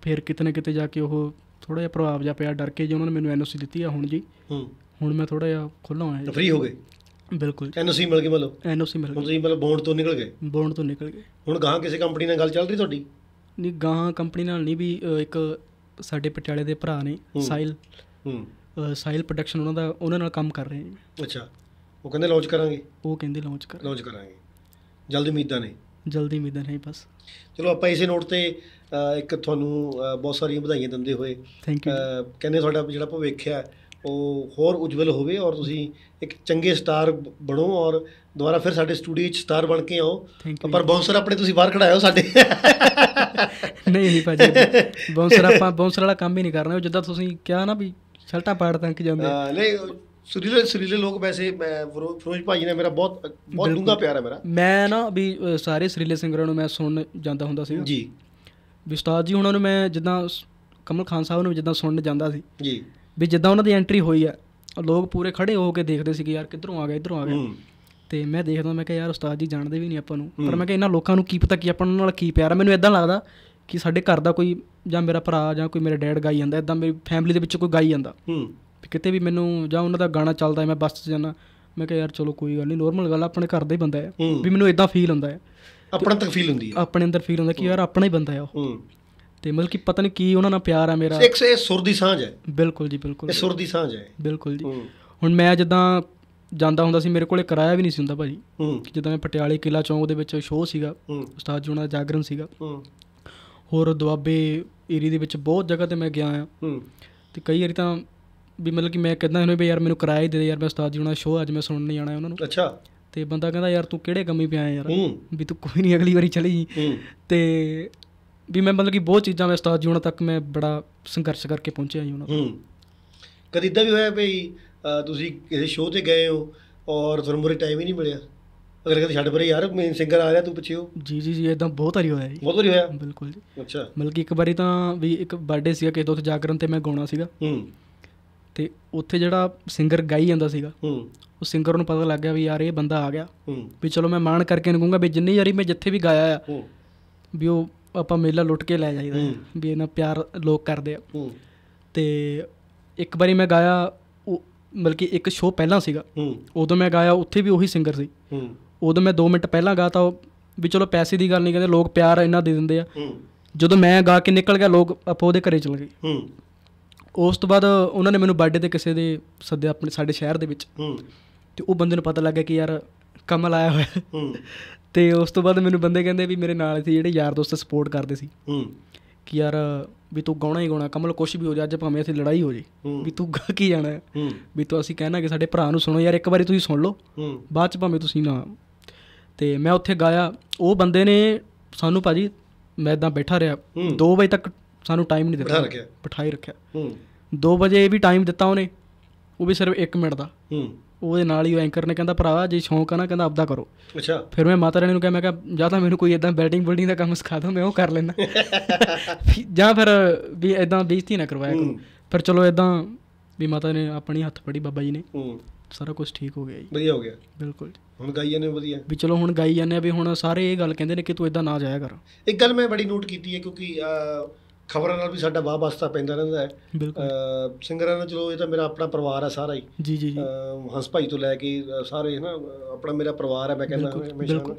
ਫਿਰ ਕਿਤੇ ਨਾ ਕਿਤੇ ਜਾ ਕੇ ਉਹ ਥੋੜਾ ਜਿਹਾ ਪ੍ਰਭਾਵ ਜਾ ਪਿਆ ਡਰ ਕੇ ਜੀ ਉਹਨਾਂ ਨੇ ਮੈਨੂੰ ਐਨਓਸੀ ਦਿੱਤੀ ਆ ਹੁਣ ਜੀ ਹੁਣ ਮੈਂ ਥੋੜਾ ਜਿਹਾ ਖੁੱਲਾ ਹਾਂ ਫ੍ਰੀ ਹੋ ਗਏ ਬਿਲਕੁਲ ਐਨਓਸੀ ਮਿਲ ਗਈ ਮਤਲਬ ਐਨਓਸੀ ਮਿਲ ਗਈ ਹੁਣ ਤੁਸੀਂ ਮਤਲਬ ਬੌਂਡ ਤੋਂ ਨਿਕਲ ਗਏ ਬੌਂਡ ਤੋਂ ਨਿਕਲ ਗਏ ਹੁਣ ਗਾਂ ਕਿਸੇ ਕੰਪਨੀ ਨਾਲ ਗੱਲ ਚੱਲ ਰਹੀ ਤੁਹਾਡੀ ਨਹੀਂ ਗਾਂ ਕੰਪਨੀ ਨਾਲ ਨਹੀਂ ਵੀ ਇੱਕ ਸਾਡੇ ਪਟਿਆਲੇ ਦੇ ਭਰਾ ਨੇ ਸਾਇਲ ਹੂੰ ਸਾਇਲ ਪ੍ਰੋਡਕਸ਼ਨ ਉਹਨਾਂ ਦਾ ਉਹਨਾਂ ਨਾਲ ਕੰਮ ਕਰ ਰਹੇ ਹਾਂ ਅੱਛਾ ਉਹ ਕਹਿੰਦੇ ਲਾਂਚ ਕਰਾਂਗੇ ਉਹ ਕਹਿੰਦੇ ਲਾਂਚ ਕਰਾਂਗੇ ਲਾਂਚ ਕਰਾਂਗੇ ਜਲਦੀ ਉਮੀਦਾਂ ਨੇ ਜਲਦੀ ਉਮੀਦਾਂ ਨੇ ਬਸ ਚਲੋ ਆਪਾਂ ਇਸੇ ਨੋਟ ਤੇ ਇੱਕ ਤੁਹਾਨੂੰ ਬਹੁਤ ਸਾਰੀਆਂ ਵਧਾਈਆਂ ਦਿੰਦੇ ਹੋਏ ਥੈਂਕ ਯੂ ਕਹਿੰਦੇ ਤੁਹਾਡਾ ਜਿਹੜਾ ਭਵਿੱਖ ਹੈ ਉਹ ਹੋਰ ਉਜਵਲ ਹੋਵੇ ਔਰ ਤੁਸੀਂ ਇੱਕ ਚੰਗੇ ਸਟਾਰ ਬਣੋ ਔਰ ਦੁਬਾਰਾ ਫਿਰ ਸਾਡੇ ਸਟੂਡੀਓ 'ਚ ਸਟਾਰ ਬਣ ਕੇ ਆਓ ਪਰ ਬਾਉਂਸਰ ਆਪਣੇ ਤੁਸੀਂ ਬਾਹਰ ਖੜਾਇਓ ਸਾਡੇ <laughs> ਨਹੀਂ ਨਹੀਂ ਭਾਜੀ ਬਾਉਂਸਰ <laughs> ਆਪਾਂ ਬਾਉਂਸਰ ਵਾਲਾ ਕੰਮ ਹੀ ਨਹੀਂ ਕਰਨਾ ਜਿੱਦਾਂ ਤੁਸੀਂ ਕਿਹਾ ਨਾ ਵੀ ਛਲਟਾ ਪਾੜ ਤੱਕ ਜਾਂਦੇ ਆ ਨਹੀਂ ਸੁਰੀਲੇ ਸੁਰੀਲੇ ਲੋਕ ਵੈਸੇ ਮੈਂ ਫਿਰੋਜ਼ ਭਾਈ ਨੇ ਮੇਰਾ ਬਹੁਤ ਬਹੁਤ ਡੂੰਗਾ ਪਿਆਰ ਹੈ ਮੇਰਾ ਮੈਂ ਨਾ ਵੀ ਸਾਰੇ ਸੁਰੀਲੇ ਸਿੰਗਰਾਂ ਨੂੰ ਮੈਂ ਸੁਣਨ ਜਾਂਦਾ ਹੁੰਦਾ ਸੀ ਜੀ ਵਿਸਤਾਰ ਜੀ ਉਹਨਾਂ ਨੂੰ ਮੈਂ ਜਿੱਦਾਂ ਕਮਲ ਖਾਨ ਸਾਹਿਬ ਨੂੰ ਜਿੱਦਾਂ ਸੁਣਨ ਜਾਂਦਾ ਸੀ ਜੀ ਵੀ ਜਿੱਦਾਂ ਉਹਨਾਂ ਦੀ ਐਂਟਰੀ ਹੋਈ ਆ ਲੋਕ ਪੂਰੇ ਖੜੇ ਹੋ ਕੇ ਦੇਖਦੇ ਸੀ ਕਿ ਯਾਰ ਕਿੱਧਰੋਂ ਆ ਗਿਆ ਇੱਧਰੋਂ ਆ ਗਿਆ ਤੇ ਮੈਂ ਦੇਖਦਾ ਮੈਂ ਕਿਹਾ ਯਾਰ ਉਸਤਾਦ ਜੀ ਜਾਣਦੇ ਵੀ ਨਹੀਂ ਆਪਾਂ ਨੂੰ ਪਰ ਮੈਂ ਕਿਹਾ ਇਹਨਾਂ ਲੋਕਾਂ ਨੂੰ ਕੀ ਪਤਾ ਕੀ ਆਪਾਂ ਨਾਲ ਕੀ ਪਿਆਰ ਆ ਮੈਨੂੰ ਇਦਾਂ ਲੱਗਦਾ ਕਿ ਸਾਡੇ ਘਰ ਦਾ ਕੋਈ ਜਾਂ ਮੇਰਾ ਭਰਾ ਜਾਂ ਕੋਈ ਮੇਰਾ ਡੈਡ ਗਾਈ ਜਾਂਦਾ ਇਦਾਂ ਮੇਰੀ ਫੈਮਿਲੀ ਦੇ ਵਿੱਚ ਕੋਈ ਗਾਈ ਜਾਂਦਾ ਹੂੰ ਕਿਤੇ ਵੀ ਮੈਨੂੰ ਜਾਂ ਉਹਨਾਂ ਦਾ ਗਾਣਾ ਚੱਲਦਾ ਮੈਂ ਬਸ 'ਚ ਜਾਣਾ ਮੈਂ ਕਿਹਾ ਯਾਰ ਚਲੋ ਕੋਈ ਗੱਲ ਨਹੀਂ ਨੋਰਮਲ ਗੱਲ ਆਪਣੇ ਘਰ ਦਾ ਹੀ ਬੰਦਾ ਹੈ ਵੀ ਮੈਨੂੰ ਇਦਾਂ ਫੀਲ ਹੁੰਦਾ ਹੈ ਆਪਣਾ ਤੱਕ ਫੀਲ ਹੁੰਦੀ ਹੈ ਆਪਣੇ ਅੰਦਰ ਫੀਲ ਹੁੰਦਾ ਕਿ ਯਾਰ ਆਪਣਾ ਹੀ ਬੰਦਾ ਹੈ ਉਹ ਤੇ ਮਤਲਬ ਕਿ ਪਤਾ ਨਹੀਂ ਕੀ ਉਹਨਾਂ ਨਾਲ ਪਿਆਰ ਆ ਮੇਰਾ ਇੱਕ ਇਹ ਸੁਰ ਦੀ ਸਾਂਝ ਹੈ ਬਿਲਕੁਲ ਜੀ ਬਿਲਕੁਲ ਇਹ ਸੁਰ ਦੀ ਸਾਂਝ ਹੈ ਬਿਲਕੁਲ ਜੀ ਹੁਣ ਮੈਂ ਜਦਾਂ ਜਾਂਦਾ ਹੁੰਦਾ ਸੀ ਮੇਰੇ ਕੋਲੇ ਕਿਰਾਇਆ ਵੀ ਨਹੀਂ ਸੀ ਹੁੰਦਾ ਭਾਜੀ ਜਦੋਂ ਮੈਂ ਪਟਿਆਲੇ ਕਿਲਾ ਚੌਂਕ ਦੇ ਵਿੱਚ ਸ਼ੋਅ ਸੀਗਾ ਉਸਤਾਦ ਜੀ ਜਾਗਰਨ ਸੀਗਾ ਹੋਰ ਦੁਆਬੇ ਏਰੀਆ ਦੇ ਵਿੱਚ ਬਹੁਤ ਜਗ੍ਹਾ ਤੇ ਮੈਂ ਗਿਆ ਆ ਹੂੰ ਤੇ ਕਈ ਵਾਰੀ ਤਾਂ ਵੀ ਮਤਲਬ ਕਿ ਮੈਂ ਕਹਿੰਦਾ ਇਹਨੂੰ ਵੀ ਯਾਰ ਮੈਨੂੰ ਕਿਰਾਏ ਦੇ ਦੇ ਯਾਰ ਮੈਂ ਉਸਤਾਦ ਜੀ ਦਾ ਸ਼ੋਅ ਅੱਜ ਮੈਂ ਸੁਣਨ ਨਹੀਂ ਜਾਣਾ ਉਹਨਾਂ ਨੂੰ ਅੱਛਾ ਤੇ ਬੰਦਾ ਕਹਿੰਦਾ ਯਾਰ ਤੂੰ ਕਿਹੜੇ ਕੰਮੀ ਪਿਆ ਯਾਰ ਵੀ ਤੂੰ ਕੋਈ ਨਹੀਂ ਅਗਲੀ ਵਾਰੀ ਚਲੀ ਤੇ ਵੀ ਮੈਂ ਮਤਲਬ ਕਿ ਬਹੁਤ ਚੀਜ਼ਾਂ ਮੈਂ ਉਸਤਾਦ ਜੀ ਉਹਨਾਂ ਤੱਕ ਮੈਂ ਬੜਾ ਸੰਘਰਸ਼ ਕਰਕੇ ਪਹੁੰਚਿਆ ਜੀ ਉਹਨਾਂ ਹੂੰ ਕਦੀ ਇਦਾਂ ਵੀ ਹੋਇਆ ਭਈ ਤੁਸੀਂ ਕਿਸੇ ਸ਼ੋਅ ਤੇ ਗਏ ਹੋ ਔਰ ਤੁਹਾਨੂੰ ਮੁਰੇ ਟਾਈਮ ਹੀ ਨਹੀਂ ਮਿਲਿਆ ਅਗਲੇ ਕਹਿੰਦੇ ਛੱਡ ਪਰੇ ਯਾਰ ਮੇਨ ਸਿੰਗਰ ਆ ਰਿਹਾ ਤੂੰ ਪਿੱਛੇ ਹੋ ਜੀ ਜੀ ਜੀ ਇਦਾਂ ਬਹੁਤ ਵਾਰੀ ਹੋਇਆ ਜੀ ਬਹੁਤ ਵਾਰੀ ਹੋਇਆ ਬਿਲਕੁਲ ਜੀ ਅੱਛਾ ਮਤਲਬ ਕਿ ਇੱਕ ਵਾਰੀ ਤਾਂ ਵੀ ਇੱਕ ਬਰਥਡੇ ਸੀਗਾ ਕਿ ਉੱਥੇ ਜਾਗਰਨ ਤੇ ਮੈਂ ਗਾਉਣਾ ਸੀਗਾ ਹੂੰ ਤੇ ਉੱਥੇ ਜਿਹੜਾ ਸਿੰਗਰ ਗਾਈ ਜਾਂਦਾ ਸੀਗਾ ਹੂੰ ਉਹ ਸਿੰਗਰ ਨੂੰ ਪਤਾ ਲੱਗ ਗਿਆ ਵੀ ਯਾਰ ਇਹ ਬੰਦਾ ਆ ਗਿਆ ਵੀ ਚਲੋ ਮੈਂ ਮਾਣ ਕਰਕੇ ਇਹਨੂੰ ਕਹੂੰਗਾ ਵੀ ਜਿੰਨੀ ਯਾਰੀ ਮੈਂ ਜਿੱਥੇ ਵੀ ਗਾਇਆ ਆ ਵੀ ਉਹ ਆਪਾਂ ਮੇਲਾ ਲੁੱਟ ਕੇ ਲੈ ਜਾਈਦਾ ਵੀ ਇਹਨਾਂ ਪਿਆਰ ਲੋਕ ਕਰਦੇ ਆ ਹੂੰ ਤੇ ਇੱਕ ਵਾਰੀ ਮੈਂ ਗਾਇਆ ਉਹ ਕਿ ਇੱਕ ਸ਼ੋਅ ਪਹਿਲਾਂ ਸੀਗਾ ਹੂੰ ਉਦੋਂ ਮੈਂ ਗਾਇਆ ਉੱਥੇ ਵੀ ਉਹੀ ਸਿੰਗਰ ਸੀ ਉਦੋਂ ਮੈਂ 2 ਮਿੰਟ ਪਹਿਲਾਂ ਗਾ ਤਾਂ ਵੀ ਚਲੋ ਪੈਸੇ ਦੀ ਗੱਲ ਨਹੀਂ ਕਹਿੰਦੇ ਲੋਕ ਪਿਆਰ ਇੰਨਾ ਦੇ ਦਿੰਦੇ ਆ ਜਦੋਂ ਮੈਂ ਗਾ ਕੇ ਨਿਕਲ ਗਿਆ ਲੋਕ ਆਪੋ ਉਹਦੇ ਘਰੇ ਚਲ ਗਏ ਉਸ ਤੋਂ ਬਾਅਦ ਉਹਨਾਂ ਨੇ ਮੈਨੂੰ ਬਰਥਡੇ ਤੇ ਕਿਸੇ ਦੇ ਸੱਦਿਆ ਆਪਣੇ ਸਾਡੇ ਸ਼ਹਿਰ ਦੇ ਵਿੱਚ ਤੇ ਉਹ ਬੰਦੇ ਨੂੰ ਪਤਾ ਲੱਗ ਗਿਆ ਕਿ ਯਾਰ ਕਮਲ ਆਇਆ ਹੋਇਆ ਤੇ ਉਸ ਤੋਂ ਬਾਅਦ ਮੈਨੂੰ ਬੰਦੇ ਕਹਿੰਦੇ ਵੀ ਮੇਰੇ ਨਾਲ ਸੀ ਜਿਹੜੇ ਯਾਰ ਦੋਸਤ ਸਪੋਰਟ ਕਰਦੇ ਸੀ ਕਿ ਯਾਰ ਵੀ ਤੂੰ ਗਾਉਣਾ ਹੀ ਗਾਉਣਾ ਕਮਲ ਕੁਛ ਵੀ ਹੋ ਜਾ ਅੱਜ ਭਾਵੇਂ ਅਸੀਂ ਲੜਾਈ ਹੋ ਜੇ ਵੀ ਤੂੰ ਗਾ ਕੀ ਜਾਣਾ ਵੀ ਤੂੰ ਅਸੀਂ ਕਹਿਣਾ ਕਿ ਸਾਡੇ ਭਰਾ ਨੂੰ ਸੁਣੋ ਯਾਰ ਇੱਕ ਵਾਰੀ ਤੁਸੀਂ ਸੁਣ ਲਓ ਬਾਅਦ ਚ ਭਾਵੇਂ ਤੁਸੀਂ ਨਾ ਤੇ ਮੈਂ ਉੱਥੇ ਗਾਇਆ ਉਹ ਬੰਦੇ ਨੇ ਸਾਨੂੰ ਭਾਜੀ ਮੈਂ ਇਦਾਂ ਬੈਠਾ ਰਿਹਾ 2 ਵਜੇ ਤੱਕ ਸਾਨੂੰ ਟਾਈਮ ਨਹੀਂ ਦਿੱਤਾ ਬਿਠਾ ਰੱਖਿਆ ਬਿਠਾਈ ਰੱਖਿਆ ਹੂੰ 2 ਵਜੇ ਵੀ ਟਾਈਮ ਦਿੱਤਾ ਉਹਨੇ ਉਹ ਵੀ ਸਿਰਫ 1 ਮਿੰਟ ਦਾ ਹੂੰ ਉਹਦੇ ਨਾਲ ਹੀ ਐਂਕਰ ਨੇ ਕਹਿੰਦਾ ਭਰਾਵਾ ਜੇ ਸ਼ੌਂਕ ਆ ਨਾ ਕਹਿੰਦਾ ਆਪਦਾ ਕਰੋ ਅੱਛਾ ਫਿਰ ਮੈਂ ਮਾਤਾ ਰਾਣੀ ਨੂੰ ਕਿਹਾ ਮੈਂ ਕਿਹਾ ਜਾਂ ਤਾਂ ਮੈਨੂੰ ਕੋਈ ਇਦਾਂ ਬਿਲਡਿੰਗ ਬਿਲਡਿੰਗ ਦਾ ਕੰਮ ਸਿਖਾ ਦਿਓ ਮੈਂ ਉਹ ਕਰ ਲੈਣਾ <laughs> ਜਾਂ ਫਿਰ ਵੀ ਇਦਾਂ ਬੇਇੱਜ਼ਤੀ ਨਾ ਕਰਵਾਇਆ ਕਰੋ ਫਿਰ ਚਲੋ ਇਦਾਂ ਵੀ ਮਾਤਾ ਨੇ ਆਪਣੀ ਹੱਥ ਫੜੀ ਬਾਬਾ ਜੀ ਨੇ ਹੂੰ ਸਾਰਾ ਕੁਝ ਠੀਕ ਹੋ ਗਿਆ ਜੀ ਵਧੀਆ ਹੋ ਗਿਆ ਬਿਲਕੁਲ ਜੀ ਹੁਣ ਗਾਈ ਜਾਂਦੇ ਵਧੀਆ ਵੀ ਚਲੋ ਹੁਣ ਗਾਈ ਜਾਂਦੇ ਆ ਵੀ ਹੁਣ ਸਾਰੇ ਇਹ ਗੱਲ ਕਹਿੰਦੇ ਨੇ ਕਿ ਤੂੰ ਇਦਾਂ ਨਾ ਜਾਇਆ ਕਰ ਇੱਕ ਗੱਲ ਮੈਂ ਬੜੀ ਨੋਟ ਕੀਤੀ ਹੈ ਕਿਉਂਕਿ ਖਬਰਾਂ ਨਾਲ ਵੀ ਸਾਡਾ ਵਾਅਵਾਸਤਾ ਵਾਸਤਾ ਪੈਂਦਾ ਰਹਿੰਦਾ ਹੈ ਸਿੰਗਰਾਂ ਨਾਲ ਚਲੋ ਇਹ ਤਾਂ ਮੇਰਾ ਆਪਣਾ ਪਰਿਵਾਰ ਹੈ ਸਾਰਾ ਹੀ ਜੀ ਜੀ ਜੀ ਹੰਸ ਭਾਈ ਤੋਂ ਲੈ ਕੇ ਸਾਰੇ ਹੈ ਨਾ ਆਪਣਾ ਮੇਰਾ ਪਰਿਵਾਰ ਹੈ ਮੈਂ ਕਹਿੰਦਾ ਬਿਲਕੁਲ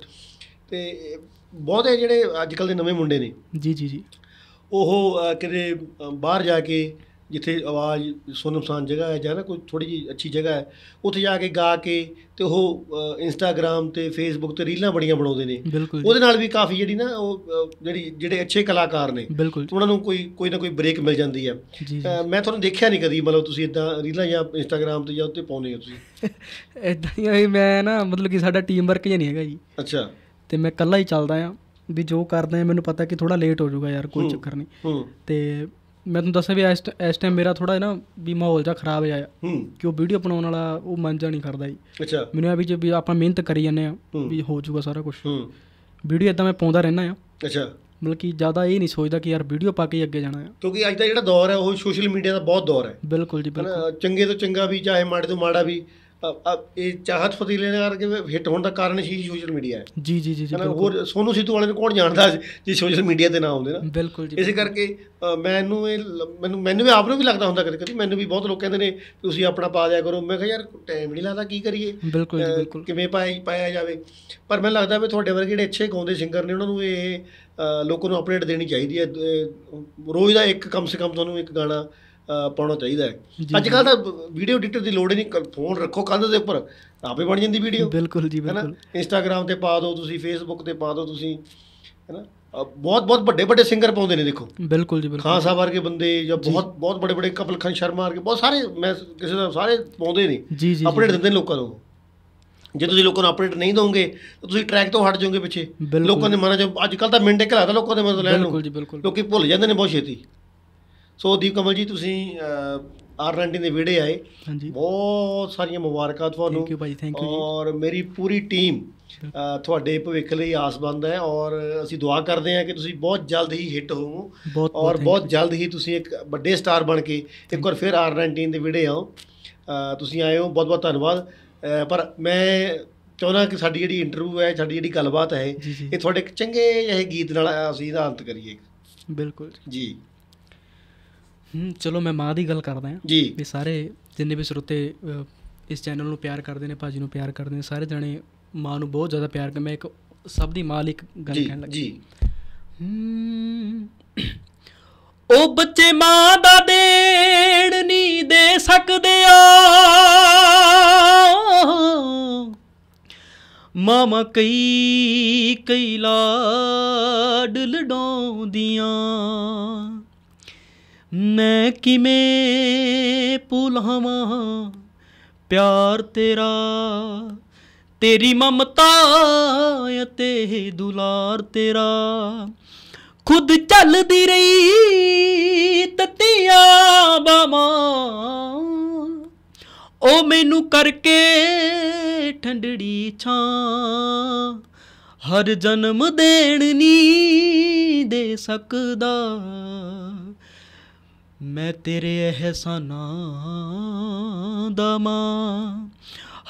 ਤੇ ਬਹੁਤੇ ਜਿਹੜੇ ਅੱਜ ਕੱਲ ਦੇ ਨਵੇਂ ਮੁੰਡੇ ਨੇ ਜੀ ਜੀ ਜੀ ਉਹ ਕਿਤੇ ਬਾਹਰ ਜਾ ਕੇ ਜਿੱਥੇ ਆਵਾਜ਼ ਸੁਨਮਸਾਨ ਜਗ੍ਹਾ ਹੈ ਜਾਂ ਨਾ ਕੋਈ ਥੋੜੀ ਜੀ ਅੱਛੀ ਜਗ੍ਹਾ ਹੈ ਉੱਥੇ ਜਾ ਕੇ ਗਾ ਕੇ ਤੇ ਉਹ ਇੰਸਟਾਗ੍ਰam ਤੇ ਫੇਸਬੁੱਕ ਤੇ ਰੀਲਾਂ ਬੜੀਆਂ ਬਣਾਉਂਦੇ ਨੇ ਉਹਦੇ ਨਾਲ ਵੀ ਕਾਫੀ ਜਿਹੜੀ ਨਾ ਉਹ ਜਿਹੜੀ ਜਿਹੜੇ ਅੱਛੇ ਕਲਾਕਾਰ ਨੇ ਉਹਨਾਂ ਨੂੰ ਕੋਈ ਕੋਈ ਨਾ ਕੋਈ ਬ੍ਰੇਕ ਮਿਲ ਜਾਂਦੀ ਹੈ ਮੈਂ ਤੁਹਾਨੂੰ ਦੇਖਿਆ ਨਹੀਂ ਕਦੀ ਮਤਲਬ ਤੁਸੀਂ ਇਦਾਂ ਰੀਲਾਂ ਜਾਂ ਇੰਸਟਾਗ੍ਰam ਤੇ ਜਾਂ ਉੱਤੇ ਪਾਉਂਦੇ ਹੋ ਤੁਸੀਂ ਇਦਾਂ <laughs> ਹੀ ਮੈਂ ਨਾ ਮਤਲਬ ਕਿ ਸਾਡਾ ਟੀਮ ਵਰਕ ਹੀ ਨਹੀਂ ਹੈਗਾ ਜੀ ਅੱਛਾ ਤੇ ਮੈਂ ਇਕੱਲਾ ਹੀ ਚੱਲਦਾ ਆ ਵੀ ਜੋ ਕਰਦਾ ਮੈਨੂੰ ਪਤਾ ਕਿ ਥੋੜਾ ਲੇਟ ਹੋ ਜਾਊਗਾ ਯਾਰ ਕੋਈ ਚੱਕਰ ਨਹੀਂ ਤੇ ਮੈਂ ਤੁਹਾਨੂੰ ਦੱਸਿਆ ਵੀ ਇਸ ਇਸ ਟਾਈਮ ਮੇਰਾ ਥੋੜਾ ਨਾ ਵੀ ਮਾਹੌਲ ਜਾ ਖਰਾਬ ਆ ਕਿ ਉਹ ਵੀਡੀਓ ਬਣਾਉਣ ਵਾਲਾ ਉਹ ਮਨ ਜਾ ਨਹੀਂ ਕਰਦਾ ਜੀ ਅੱਛਾ ਮੈਨੂੰ ਆ ਵੀ ਜੇ ਵੀ ਆਪਾਂ ਮਿਹਨਤ ਕਰੀ ਜਾਂਦੇ ਆ ਵੀ ਹੋ ਜਾਊਗਾ ਸਾਰਾ ਕੁਝ ਵੀਡੀਓ ਇਦਾਂ ਮੈਂ ਪਾਉਂਦਾ ਰਹਿਣਾ ਆ ਅੱਛਾ ਮਤਲਬ ਕਿ ਜ਼ਿਆਦਾ ਇਹ ਨਹੀਂ ਸੋਚਦਾ ਕਿ ਯਾਰ ਵੀਡੀਓ ਪਾ ਕੇ ਅੱਗੇ ਜਾਣਾ ਆ ਕਿਉਂਕਿ ਅੱਜ ਦਾ ਜਿਹੜਾ ਦੌਰ ਹੈ ਉਹ ਸੋਸ਼ਲ ਮੀਡੀਆ ਦਾ ਬਹੁਤ ਦੌਰ ਹੈ ਬਿਲਕੁਲ ਜੀ ਬਿਲਕੁਲ ਚੰਗੇ ਤੋਂ ਚੰਗਾ ਵੀ ਚਾਹੇ ਮਾੜੇ ਤੋਂ ਮਾੜਾ ਵੀ ਇਹ ਚਾਹਤ ਫਤੀਲੇ ਨੇ ਕਰਕੇ ਹਿੱਟ ਹੋਣ ਦਾ ਕਾਰਨ ਹੀ ਸੋਸ਼ਲ ਮੀਡੀਆ ਹੈ ਜੀ ਜੀ ਜੀ ਜੀ ਹੋਰ ਸੋਨੂ ਸਿੱਧੂ ਵਾਲੇ ਨੂੰ ਕੌਣ ਜਾਣਦਾ ਜੀ ਸੋਸ਼ਲ ਮੀਡੀਆ ਤੇ ਨਾ ਆਉਂਦੇ ਨਾ ਬਿਲਕੁਲ ਜੀ ਇਸੇ ਕਰਕੇ ਮੈਨੂੰ ਇਹ ਮੈਨੂੰ ਮੈਨੂੰ ਵੀ ਆਪ ਨੂੰ ਵੀ ਲੱਗਦਾ ਹੁੰਦਾ ਕਦੇ ਕਦੇ ਮੈਨੂੰ ਵੀ ਬਹੁਤ ਲੋਕ ਕਹਿੰਦੇ ਨੇ ਤੁਸੀਂ ਆਪਣਾ ਪਾ ਦਿਆ ਕਰੋ ਮੈਂ ਕਿਹਾ ਯਾਰ ਟਾਈਮ ਨਹੀਂ ਲੱਗਦਾ ਕੀ ਕਰੀਏ ਬਿਲਕੁਲ ਜੀ ਬਿਲਕੁਲ ਕਿਵੇਂ ਪਾਇਆ ਪਾਇਆ ਜਾਵੇ ਪਰ ਮੈਨੂੰ ਲੱਗਦਾ ਵੀ ਤੁਹਾਡੇ ਵਰਗੇ ਜਿਹੜੇ ਅੱਛੇ ਗਾਉਂਦੇ ਸਿੰਗਰ ਨੇ ਉਹਨਾਂ ਨੂੰ ਇਹ ਲੋਕਾਂ ਨੂੰ ਅਪਡੇਟ ਦੇਣੀ ਚਾਹੀਦੀ ਹੈ ਰੋਜ਼ ਦਾ ਇੱਕ ਕਮ ਸੇ ਕਮ ਤੁਹਾਨੂੰ ਇੱਕ ਗਾਣਾ ਪਾਉਣਾ ਚਾਹੀਦਾ ਹੈ ਅੱਜ ਕੱਲ ਤਾਂ ਵੀਡੀਓ ਐਡੀਟਰ ਦੀ ਲੋੜ ਹੀ ਨਹੀਂ ਫੋਨ ਰੱਖੋ ਕੰਧ ਦੇ ਉੱਪਰ ਆਪੇ ਬਣ ਜਾਂਦੀ ਵੀਡੀਓ ਬਿਲਕੁਲ ਜੀ ਬਿਲਕੁਲ ਇੰਸਟਾਗ੍ਰam ਤੇ ਪਾ ਦਿਓ ਤੁਸੀਂ ਫੇਸਬੁੱਕ ਤੇ ਪਾ ਦਿਓ ਤੁਸੀਂ ਹੈਨਾ ਬਹੁਤ ਬਹੁਤ ਵੱਡੇ ਵੱਡੇ ਸਿੰਗਰ ਪਾਉਂਦੇ ਨੇ ਦੇਖੋ ਬਿਲਕੁਲ ਜੀ ਬਿਲਕੁਲ ਖਾਨ ਸਾਹਿਬ ਵਰਗੇ ਬੰਦੇ ਜਾਂ ਬਹੁਤ ਬਹੁਤ ਵੱਡੇ ਵੱਡੇ ਕਪਲ ਖਾਨ ਸ਼ਰਮਾ ਵਰਗੇ ਬਹੁਤ ਸਾਰੇ ਮੈਂ ਕਿਸੇ ਦਾ ਸਾਰੇ ਪਾਉਂਦੇ ਨੇ ਅਪਡੇਟ ਦਿੰਦੇ ਨੇ ਲੋਕਾਂ ਨੂੰ ਜੇ ਤੁਸੀਂ ਲੋਕਾਂ ਨੂੰ ਅਪਡੇਟ ਨਹੀਂ ਦੋਗੇ ਤਾਂ ਤੁਸੀਂ ਟਰੈਕ ਤੋਂ ਹਟ ਜਾਓਗੇ ਪਿੱਛੇ ਲੋਕਾਂ ਦੇ ਮਨਾਂ 'ਚ ਅੱਜ ਕੱਲ ਤਾਂ ਮਿੰਡੇ ਘਲਾਦਾ ਲੋਕਾਂ ਦੇ ਮਤਲਬ ਲੈਣ ਨੂੰ ਲੋਕੀ ਭੁੱਲ ਜਾਂਦੇ ਨੇ ਬਹੁਤ ਛੇਤੀ ਸੋ ਦੀਪ ਕਮਲ ਜੀ ਤੁਸੀਂ ਆਰ 19 ਦੇ ਵੀੜੇ ਆਏ ਹਾਂਜੀ ਬਹੁਤ ਸਾਰੀਆਂ ਮੁਬਾਰਕਾਂ ਤੁਹਾਨੂੰ ਥੈਂਕ ਯੂ ਭਾਈ ਥੈਂਕ ਯੂ ਔਰ ਮੇਰੀ ਪੂਰੀ ਟੀਮ ਤੁਹਾਡੇ ਭਵਿੱਖ ਲਈ ਆਸ ਬੰਦ ਹੈ ਔਰ ਅਸੀਂ ਦੁਆ ਕਰਦੇ ਹਾਂ ਕਿ ਤੁਸੀਂ ਬਹੁਤ ਜਲਦ ਹੀ ਹਿੱਟ ਹੋਵੋ ਔਰ ਬਹੁਤ ਜਲਦ ਹੀ ਤੁਸੀਂ ਇੱਕ ਵੱਡੇ ਸਟਾਰ ਬਣ ਕੇ ਇੱਕ ਵਾਰ ਫਿਰ ਆਰ 19 ਦੇ ਵੀੜੇ ਆਓ ਤੁਸੀਂ ਆਏ ਹੋ ਬਹੁਤ ਬਹੁਤ ਧੰਨਵਾਦ ਪਰ ਮੈਂ ਚਾਹੁੰਦਾ ਕਿ ਸਾਡੀ ਜਿਹੜੀ ਇੰਟਰਵਿਊ ਹੈ ਸਾਡੀ ਜਿਹੜੀ ਗੱਲਬਾਤ ਹੈ ਇਹ ਤੁਹਾਡੇ ਇੱਕ ਚੰਗੇ ਜਿਹੇ ਗੀਤ ਨਾਲ ਅਸੀਂ ਦਾ ਅੰਤ ਕਰੀਏ ਬਿਲਕੁਲ ਜੀ ਹੂੰ ਚਲੋ ਮੈਂ ਮਾਂ ਦੀ ਗੱਲ ਕਰਦਾ ਹਾਂ ਜੀ ਵੀ ਸਾਰੇ ਜਿੰਨੇ ਵੀ ਸਰੋਤੇ ਇਸ ਚੈਨਲ ਨੂੰ ਪਿਆਰ ਕਰਦੇ ਨੇ ਭਾਜੀ ਨੂੰ ਪਿਆਰ ਕਰਦੇ ਨੇ ਸਾਰੇ ਜਣੇ ਮਾਂ ਨੂੰ ਬਹੁਤ ਜ਼ਿਆਦਾ ਪਿਆਰ ਕਰਦੇ ਮੈਂ ਇੱਕ ਸਭ ਦੀ ਮਾਂ ਲਈ ਇੱਕ ਗੱਲ ਕਹਿਣ ਲੱਗਾ ਜੀ ਉਹ ਬੱਚੇ ਮਾਂ ਦਾ ਦੇਣ ਨਹੀਂ ਦੇ ਸਕਦੇ ਆ ਮਾਮਾ ਕਈ ਕਈ ਲਾਡ ਲਡਾਉਂਦੀਆਂ ਮੈਂ ਕਿਵੇਂ ਭੁਲਾਵਾਂ ਪਿਆਰ ਤੇਰਾ ਤੇਰੀ ਮਮਤਾ ਅਤੇ ਦੁਲਾਰ ਤੇਰਾ ਖੁਦ ਚੱਲਦੀ ਰਹੀ ਤਤਿਆ ਬਾਵਾਂ ਓ ਮੈਨੂੰ ਕਰਕੇ ਠੰਡੜੀ ਛਾਂ ਹਰ ਜਨਮ ਦੇਣ ਨਹੀਂ ਦੇ ਸਕਦਾ ਮੈਂ ਤੇਰੇ ਅਹਿਸਾਨਾਂ ਦਾ ਮਾਂ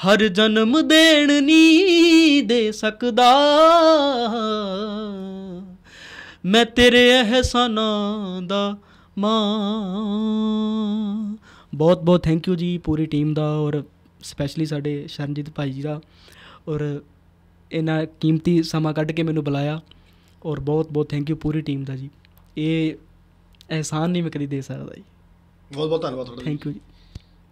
ਹਰ ਜਨਮ ਦੇਣ ਨਹੀਂ ਦੇ ਸਕਦਾ ਮੈਂ ਤੇਰੇ ਅਹਿਸਾਨਾਂ ਦਾ ਮਾਂ ਬਹੁਤ ਬਹੁਤ ਥੈਂਕ ਯੂ ਜੀ ਪੂਰੀ ਟੀਮ ਦਾ ਔਰ ਸਪੈਸ਼ਲੀ ਸਾਡੇ ਸ਼ਰਨਜੀਤ ਭਾਈ ਜੀ ਦਾ ਔਰ ਇਹਨਾਂ ਕੀਮਤੀ ਸਮਾਂ ਕੱਢ ਕੇ ਮੈਨੂੰ ਬੁਲਾਇਆ ਔਰ ਬਹੁਤ ਬਹੁਤ ਥੈਂਕ ਯੂ ਪੂਰੀ ਟੀਮ ਦਾ ਜੀ ਇਹ ਅਹਿਸਾਨ ਨਹੀਂ ਮੈਂ ਕਦੀ ਦੇ ਸਕਦਾ ਜੀ ਬਹੁਤ ਬਹੁਤ ਧੰਨਵਾਦ ਤੁਹਾਡਾ ਥੈਂਕ ਯੂ ਜੀ